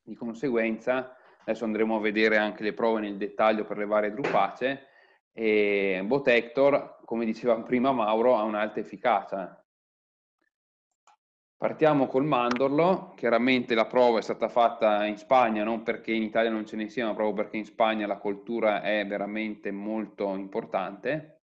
Di conseguenza, adesso andremo a vedere anche le prove nel dettaglio per le varie drupace, e Botector, come diceva prima Mauro, ha un'alta efficacia. Partiamo col mandorlo, chiaramente la prova è stata fatta in Spagna, non perché in Italia non ce ne sia, ma proprio perché in Spagna la coltura è veramente molto importante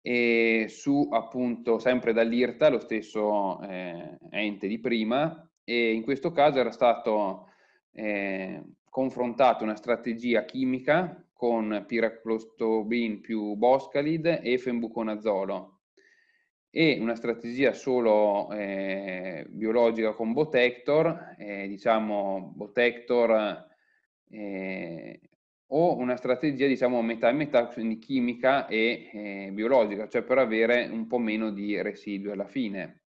e su appunto sempre dall'IRTA, lo stesso eh, ente di prima, e in questo caso era stato eh, confrontato una strategia chimica con piraclostobin più boscalid e fembuconazolo e una strategia solo eh, biologica con Botector, eh, diciamo Botector eh, o una strategia diciamo metà e metà, quindi chimica e eh, biologica, cioè per avere un po' meno di residui alla fine.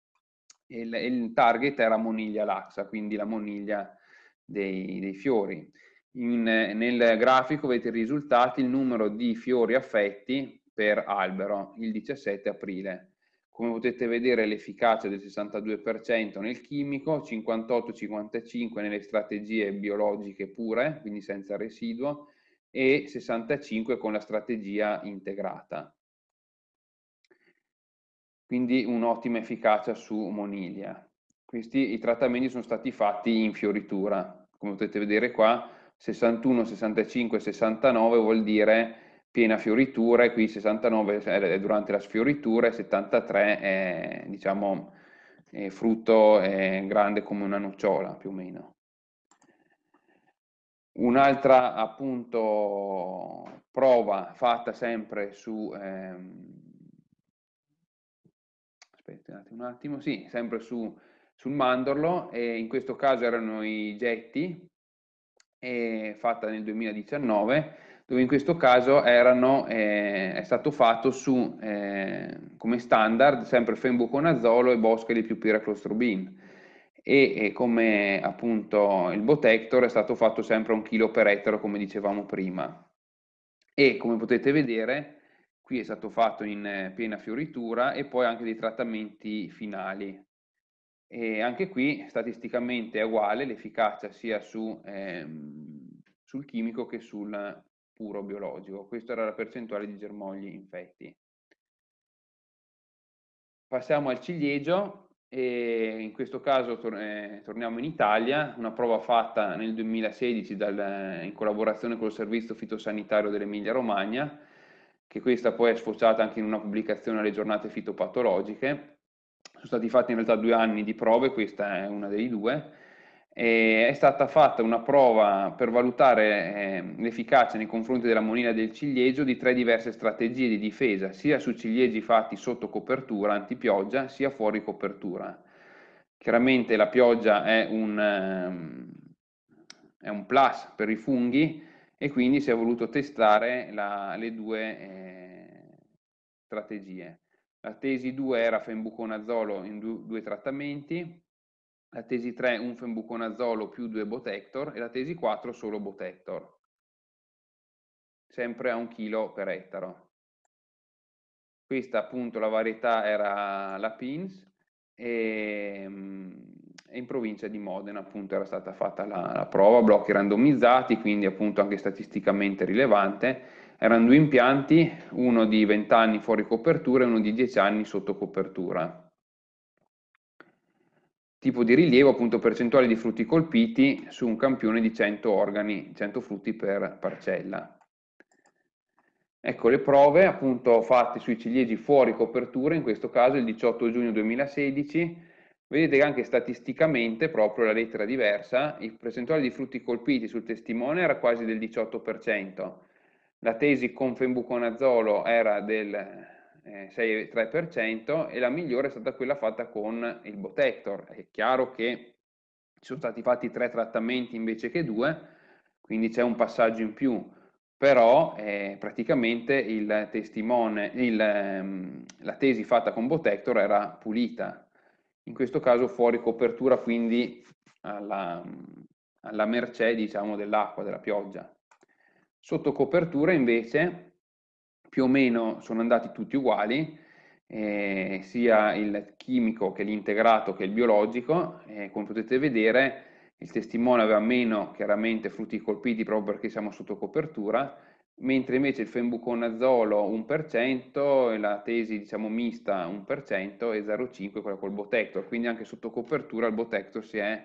il, il target era moniglia laxa, quindi la moniglia dei, dei fiori. In, nel grafico vedete i risultati, il numero di fiori affetti per albero il 17 aprile. Come potete vedere l'efficacia del 62% nel chimico, 58-55% nelle strategie biologiche pure, quindi senza residuo, e 65 con la strategia integrata. Quindi un'ottima efficacia su Monilia. Questi i trattamenti sono stati fatti in fioritura. Come potete vedere qua, 61, 65, 69 vuol dire piena fioritura e qui 69 è durante la sfioritura e 73 è diciamo è frutto è grande come una nocciola più o meno. Un'altra appunto prova fatta sempre su, ehm, aspettate un attimo, sì, sempre su, sul mandorlo e in questo caso erano i getti, eh, fatta nel 2019, dove in questo caso erano, eh, è stato fatto su, eh, come standard sempre fenbuconazolo e bosca di più piraclostrobin e come appunto il Botector è stato fatto sempre a un chilo per ettaro come dicevamo prima e come potete vedere qui è stato fatto in eh, piena fioritura e poi anche dei trattamenti finali e anche qui statisticamente è uguale l'efficacia sia su, ehm, sul chimico che sul puro biologico questa era la percentuale di germogli infetti passiamo al ciliegio e in questo caso tor- eh, torniamo in Italia, una prova fatta nel 2016 dal, eh, in collaborazione con il Servizio Fitosanitario dell'Emilia Romagna, che questa poi è sfociata anche in una pubblicazione alle giornate fitopatologiche. Sono stati fatti in realtà due anni di prove, questa è una dei due, è stata fatta una prova per valutare eh, l'efficacia nei confronti della monina del ciliegio di tre diverse strategie di difesa, sia su ciliegi fatti sotto copertura, antipioggia, sia fuori copertura. Chiaramente la pioggia è un, ehm, è un plus per i funghi e quindi si è voluto testare la, le due eh, strategie. La tesi 2 era fembuconazolo in due, due trattamenti, la tesi 3 un fembuconazolo più due botector e la tesi 4 solo botector, sempre a un chilo per ettaro. Questa appunto la varietà era la Pins e, ehm, e in provincia di Modena appunto era stata fatta la, la prova, blocchi randomizzati, quindi appunto anche statisticamente rilevante. Erano due impianti, uno di 20 anni fuori copertura e uno di 10 anni sotto copertura tipo di rilievo appunto percentuale di frutti colpiti su un campione di 100 organi, 100 frutti per parcella. Ecco le prove appunto fatte sui ciliegi fuori copertura, in questo caso il 18 giugno 2016, vedete che anche statisticamente proprio la lettera è diversa, il percentuale di frutti colpiti sul testimone era quasi del 18%, la tesi con fembuconazolo era del eh, 6,3% e la migliore è stata quella fatta con il Botector. È chiaro che sono stati fatti tre trattamenti invece che due, quindi c'è un passaggio in più, però eh, praticamente il testimone, il, ehm, la tesi fatta con Botector era pulita, in questo caso fuori copertura, quindi alla, alla mercé diciamo, dell'acqua, della pioggia. Sotto copertura invece più o meno sono andati tutti uguali, eh, sia il chimico che l'integrato che il biologico, eh, come potete vedere il testimone aveva meno chiaramente frutti colpiti proprio perché siamo sotto copertura, mentre invece il fembuconazolo 1%, e la tesi diciamo mista 1% e 0,5 quella col Botector, quindi anche sotto copertura il Botector si è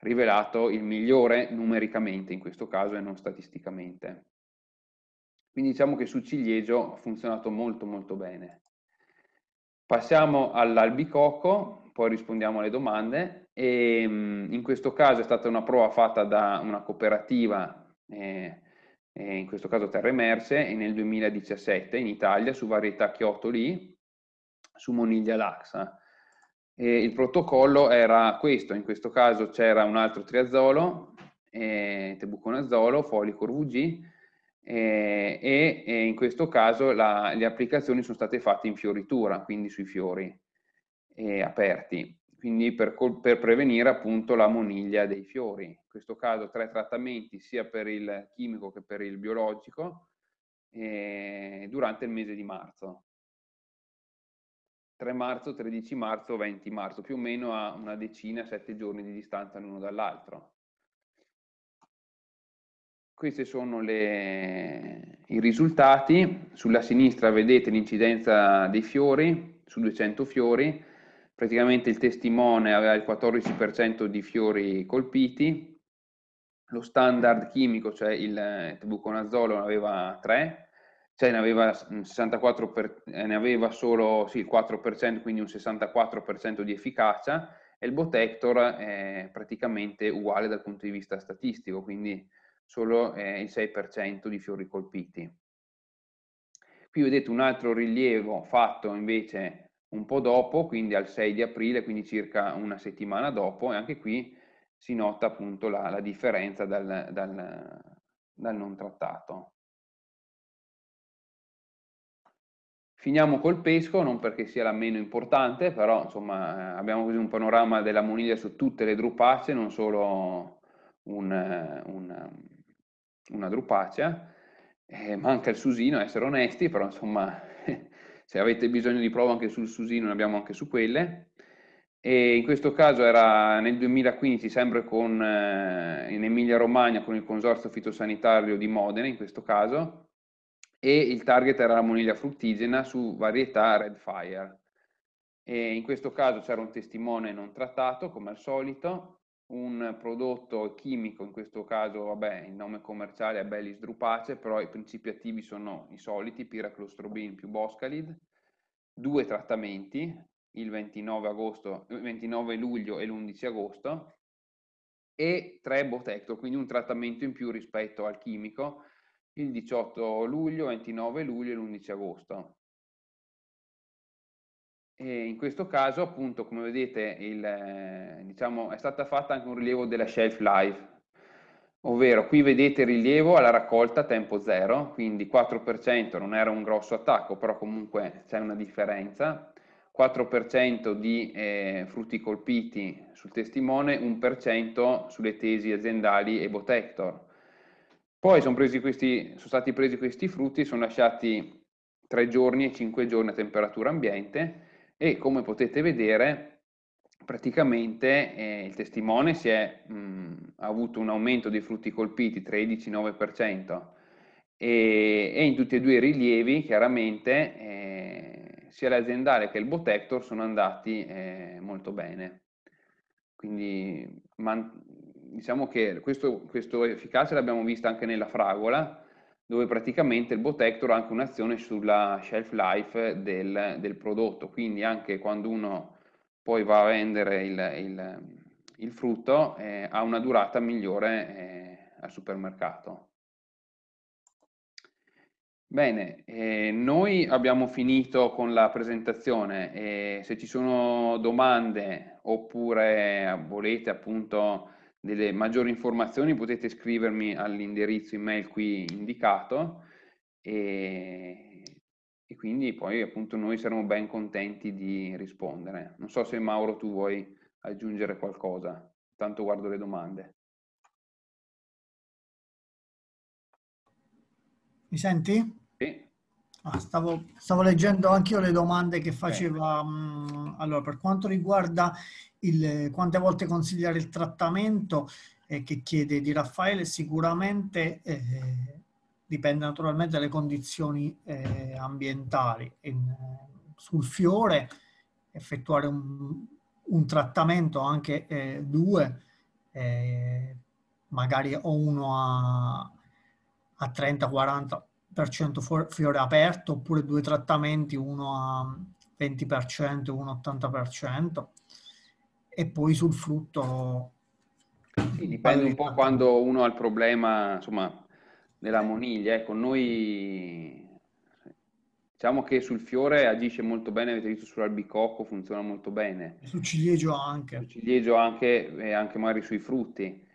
rivelato il migliore numericamente in questo caso e non statisticamente. Quindi diciamo che su ciliegio ha funzionato molto molto bene. Passiamo all'albicocco, poi rispondiamo alle domande. E, ehm, in questo caso è stata una prova fatta da una cooperativa, eh, eh, in questo caso Terre Emerse, nel 2017 in Italia su varietà Chiotoli, su Moniglia Laxa. E il protocollo era questo, in questo caso c'era un altro triazolo, eh, tebuconazolo, folico RVG, eh, e, e, in questo caso la, le applicazioni sono state fatte in fioritura, quindi sui fiori eh, aperti, quindi per, per, prevenire appunto la moniglia dei fiori. In questo caso tre trattamenti sia per il chimico che per il biologico eh, durante il mese di marzo. 3 marzo, 13 marzo, 20 marzo, più o meno a una decina, sette giorni di distanza l'uno dall'altro. Questi sono le... i risultati. Sulla sinistra vedete l'incidenza dei fiori su 200 fiori. Praticamente il testimone aveva il 14% di fiori colpiti. Lo standard chimico, cioè il tebuconazolo, aveva 3, cioè ne aveva, 64 mm, per, eh, ne aveva solo sì, il 4%, quindi un 64% di efficacia, e il Botector è praticamente uguale dal punto di vista statistico, quindi solo eh, il 6% di fiori colpiti. Qui vedete un altro rilievo fatto invece un po' dopo, quindi al 6 di aprile, quindi circa una settimana dopo, e anche qui si nota appunto la, la differenza dal, dal, dal non trattato. Finiamo col pesco, non perché sia la meno importante, però insomma abbiamo così un panorama della moniglia su tutte le drupacee, non solo un, un, una drupacea, eh, manca il susino, essere onesti, però insomma (laughs) se avete bisogno di prova anche sul susino ne abbiamo anche su quelle. E in questo caso era nel 2015 sempre con, eh, in Emilia Romagna con il Consorzio Fitosanitario di Modena in questo caso e il target era la moniglia fruttigena su varietà Red Fire. E in questo caso c'era un testimone non trattato come al solito un prodotto chimico, in questo caso vabbè, il nome commerciale è Bellis drupace, però i principi attivi sono i soliti, piraclostrobin più boscalid, due trattamenti, il 29, agosto, 29 luglio e l'11 agosto, e tre Botecto, quindi un trattamento in più rispetto al chimico, il 18 luglio, 29 luglio e l'11 agosto. E in questo caso, appunto, come vedete, il, eh, diciamo, è stata fatta anche un rilievo della shelf life, ovvero qui vedete il rilievo alla raccolta tempo zero, quindi 4% non era un grosso attacco, però comunque c'è una differenza, 4% di eh, frutti colpiti sul testimone, 1% sulle tesi aziendali e Botector. Poi sono, questi, sono stati presi questi frutti, sono lasciati 3 giorni e 5 giorni a temperatura ambiente, e come potete vedere praticamente eh, il testimone è, mh, mhmm, ha avuto un aumento dei frutti colpiti 13,9% e, e, in tutti e due i rilievi chiaramente eh, sia l'aziendale che il Botector sono andati eh, molto bene. Quindi man, diciamo che questo, questo efficacia l'abbiamo vista anche nella fragola, dove praticamente il Botector ha anche un'azione sulla shelf life del, del, prodotto, quindi anche quando uno poi va a vendere il, il, il frutto eh, ha una durata migliore eh, al supermercato. Bene, eh, noi abbiamo finito con la presentazione, eh, se ci sono domande oppure volete appunto delle maggiori informazioni potete scrivermi all'indirizzo email qui indicato e, e, quindi poi appunto noi saremo ben contenti di rispondere. Non so se Mauro tu vuoi aggiungere qualcosa, tanto guardo le domande. Mi senti? Sì. Ah, stavo, stavo, leggendo anche io le domande che faceva. Beh. Mm, allora, per quanto riguarda il, quante volte consigliare il trattamento eh, che chiede di Raffaele, sicuramente eh, dipende naturalmente dalle condizioni eh, ambientali. In, eh, sul fiore effettuare un, un trattamento, anche eh, due, eh, magari o uno a, a 30, 40 20% fiore aperto oppure due trattamenti, uno a 20% e uno a 80% e poi sul frutto... Sì, dipende un po' quando uno ha il problema, insomma, della moniglia. Ecco, noi diciamo che sul fiore agisce molto bene, avete visto sull'albicocco funziona molto bene. Sul ciliegio anche. Sul ciliegio anche, e anche magari sui frutti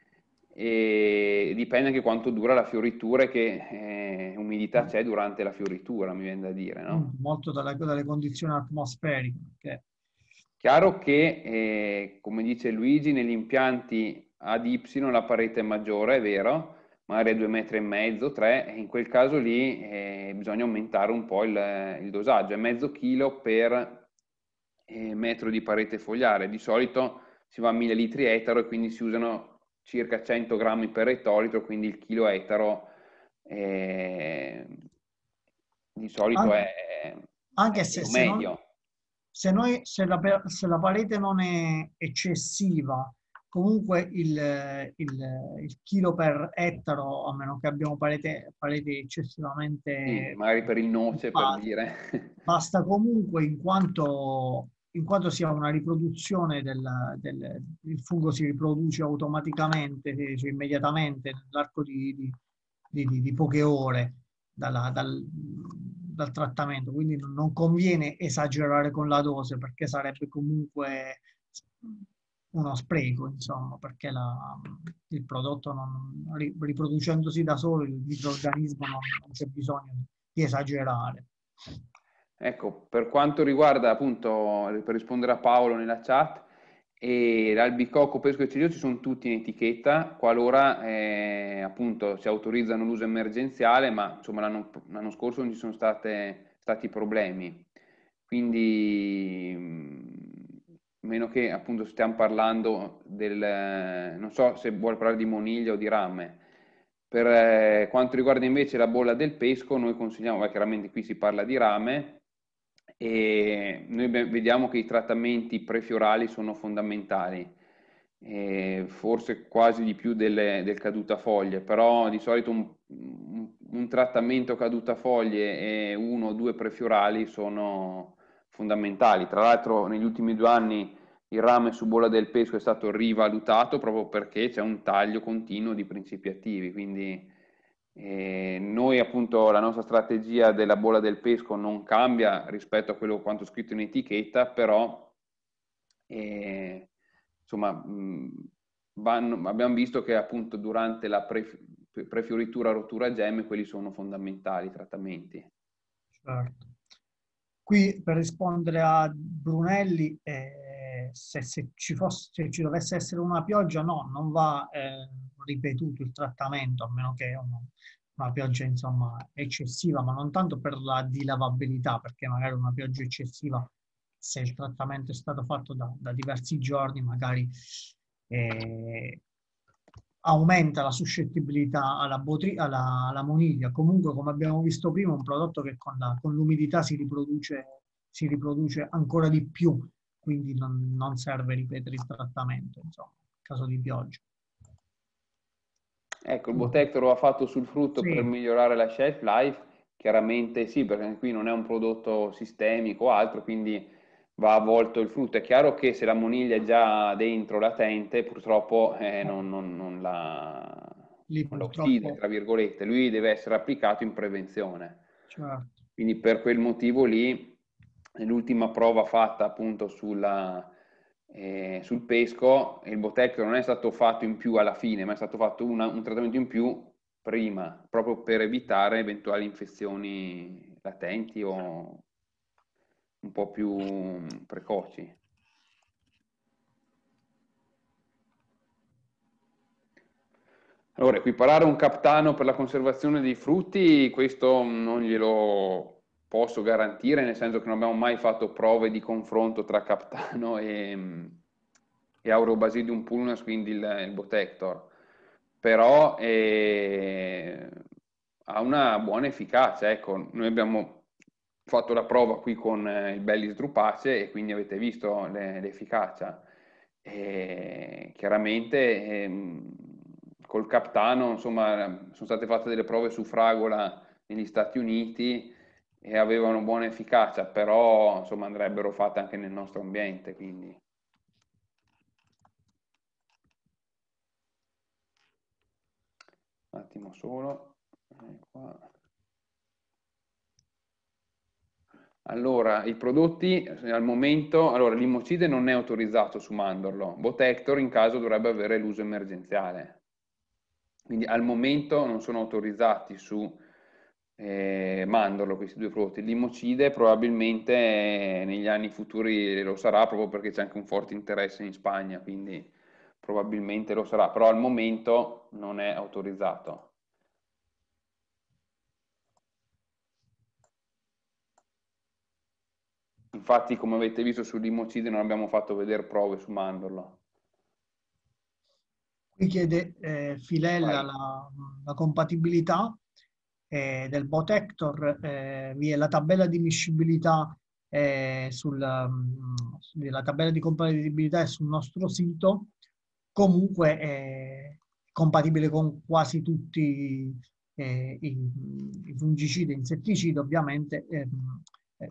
e dipende anche quanto dura la fioritura e che eh, umidità c'è durante la fioritura, mi viene da dire. No? Mm, molto dalle, dalle, condizioni atmosferiche. Okay. Chiaro che, eh, come dice Luigi, negli impianti ad Y la parete è maggiore, è vero, magari a due metri e mezzo, tre, in quel caso lì eh, bisogna aumentare un po' il, il, dosaggio, è mezzo chilo per eh, metro di parete fogliare. Di solito si va a 1000 litri etero e quindi si usano circa 100 grammi per ettolitro, quindi il chilo etero eh, di solito anche, è, anche è se, se meglio. Non, se, noi, se, la, se, la, parete non è eccessiva, comunque il, il, il, chilo per ettaro, a meno che abbiamo parete, pareti eccessivamente... Sì, magari per il noce, per dire. Basta comunque in quanto in quanto sia una riproduzione del, del il fungo si riproduce automaticamente, eh, cioè immediatamente nell'arco di, di, di, di, poche ore dalla, dal, dal, trattamento, quindi non conviene esagerare con la dose perché sarebbe comunque uno spreco, insomma, perché la, il prodotto non, riproducendosi da solo il microorganismo non, non c'è bisogno di esagerare. Ecco, per quanto riguarda appunto, per rispondere a Paolo nella chat, e l'albicocco, pesco e ciliegio ci sono tutti in etichetta, qualora eh, appunto si autorizzano l'uso emergenziale, ma insomma l'anno, l'anno scorso non ci sono state, stati problemi. Quindi, mm, meno che appunto stiamo parlando del, non so se vuole parlare di moniglia o di rame, per eh, quanto riguarda invece la bolla del pesco, noi consigliamo, beh, chiaramente qui si parla di rame, e noi vediamo che i trattamenti prefiorali sono fondamentali, forse quasi di più delle, del foglie, però di solito un, un trattamento foglie e uno o due prefiorali sono fondamentali. Tra l'altro negli ultimi due anni il rame su bolla del pesco è stato rivalutato proprio perché c'è un taglio continuo di principi attivi, quindi eh, noi appunto la nostra strategia della bolla del pesco non cambia rispetto a quello quanto scritto in etichetta, però eh, insomma mh, vanno, abbiamo visto che appunto durante la pre, prefioritura rottura gemme quelli sono fondamentali i trattamenti. Certo. Qui per rispondere a Brunelli, eh, se, se, ci fosse, se, ci dovesse essere una pioggia, no, non va eh, ripetuto il trattamento, a meno che uno, una pioggia insomma, eccessiva, ma non tanto per la dilavabilità, perché magari una pioggia eccessiva, se il trattamento è stato fatto da, da diversi giorni, magari eh, aumenta la suscettibilità alla, botri- alla, alla, moniglia. Comunque, come abbiamo visto prima, è un prodotto che con, la, con l'umidità si riproduce, si riproduce ancora di più quindi non, non serve ripetere il trattamento, insomma, in caso di pioggia. Ecco, il mm. Botector lo ha fatto sul frutto sì. per migliorare la shelf life, chiaramente sì, perché qui non è un prodotto sistemico o altro, quindi va avvolto il frutto. È chiaro che se la moniglia è già dentro, latente, purtroppo eh, eh, non, non, non, la, Lì, non purtroppo... uccide, tra virgolette. Lui deve essere applicato in prevenzione. Certo. Quindi per quel motivo lì nell'ultima prova fatta appunto sulla, eh, sul pesco, il Botecchio non è stato fatto in più alla fine, ma è stato fatto una, un trattamento in più prima, proprio per evitare eventuali infezioni latenti o un po' più precoci. Allora, equiparare un captano per la conservazione dei frutti, questo non glielo posso garantire, nel senso che non abbiamo mai fatto prove di confronto tra Captano e, e Aurobasidium pulnas, quindi il, il Botector, però eh, ha una buona efficacia. Ecco, noi abbiamo fatto la prova qui con eh, il Bellis Drupace e quindi avete visto le, l'efficacia. E chiaramente eh, col Captano, insomma, sono state fatte delle prove su fragola negli Stati Uniti e avevano buona efficacia, però insomma andrebbero fatte anche nel nostro ambiente, quindi. Un attimo solo. Allora, i prodotti eh, al momento, allora l'imocide non è autorizzato su mandorlo, Botector in caso dovrebbe avere l'uso emergenziale. Quindi al momento non sono autorizzati su eh, mandorlo, questi due prodotti. limocide probabilmente eh, negli anni futuri lo sarà proprio perché c'è anche un forte interesse in Spagna, quindi probabilmente lo sarà, però al momento non è autorizzato. Infatti, come avete visto sul limocide non abbiamo fatto vedere prove su mandorlo. Qui chiede eh, Filella la, la compatibilità eh, del bot Hector, eh, vi è la tabella di miscibilità eh, sul, mm, la tabella di compatibilità è sul nostro sito, comunque è compatibile con quasi tutti eh, i, i fungicidi e insetticidi, ovviamente ehm, eh,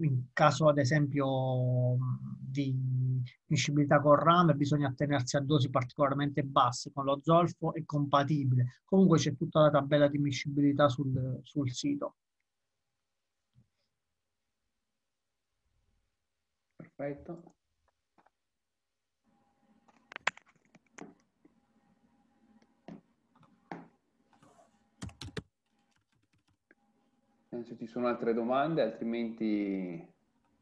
in caso ad esempio mm, di miscibilità con rame bisogna attenersi a dosi particolarmente basse, con lo zolfo è compatibile. Comunque c'è tutta la tabella di miscibilità sul, sul sito. Perfetto. se ci sono altre domande, altrimenti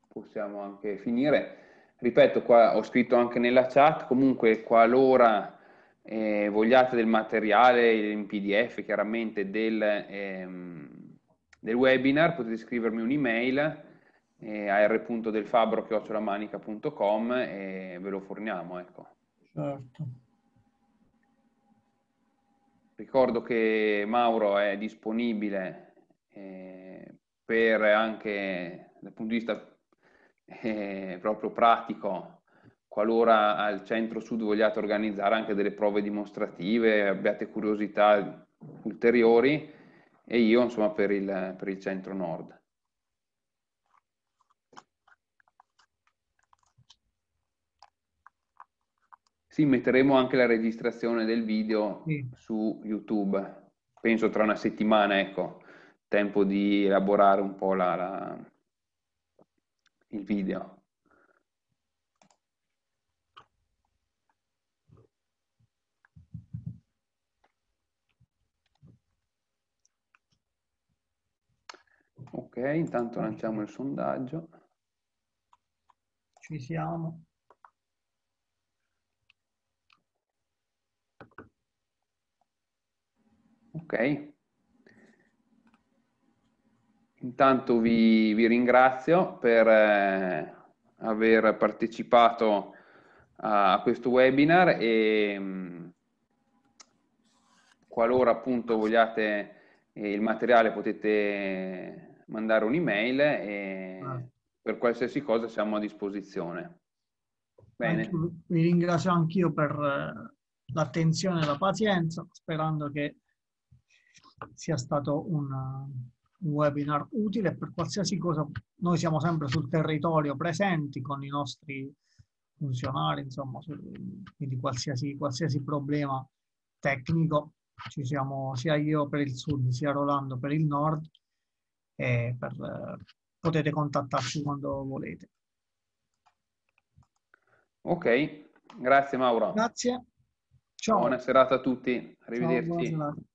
possiamo anche finire. Ripeto, qua ho scritto anche nella chat, comunque qualora eh, vogliate del materiale in PDF, chiaramente del, ehm, del webinar, potete scrivermi un'email eh, a r.delfabro.com e ve lo forniamo. Ecco. Certo. Ricordo che Mauro è disponibile eh, per anche dal punto di vista eh, proprio pratico, qualora al centro-sud vogliate organizzare anche delle prove dimostrative, abbiate curiosità ulteriori, e io insomma per il, per il centro-nord. Sì, metteremo anche la registrazione del video sì. su YouTube, penso tra una settimana, ecco tempo di elaborare un po' la, la, il video. Ok, intanto lanciamo il sondaggio. Ci siamo. Ok, Intanto vi, vi ringrazio per eh, aver partecipato a, questo webinar e mm, qualora appunto vogliate eh, il materiale potete mandare un'email e ah. per qualsiasi cosa siamo a disposizione. Bene. vi ringrazio anch'io per eh, l'attenzione e la pazienza, sperando che sia stato un webinar utile per qualsiasi cosa. Noi siamo sempre sul territorio presenti con i nostri funzionari, insomma, quindi qualsiasi, qualsiasi problema tecnico ci siamo sia io per il sud sia Rolando per il nord e per, potete contattarci quando volete. Ok, grazie Mauro. Grazie. Ciao. Buona serata a tutti, arrivederci. Ciao,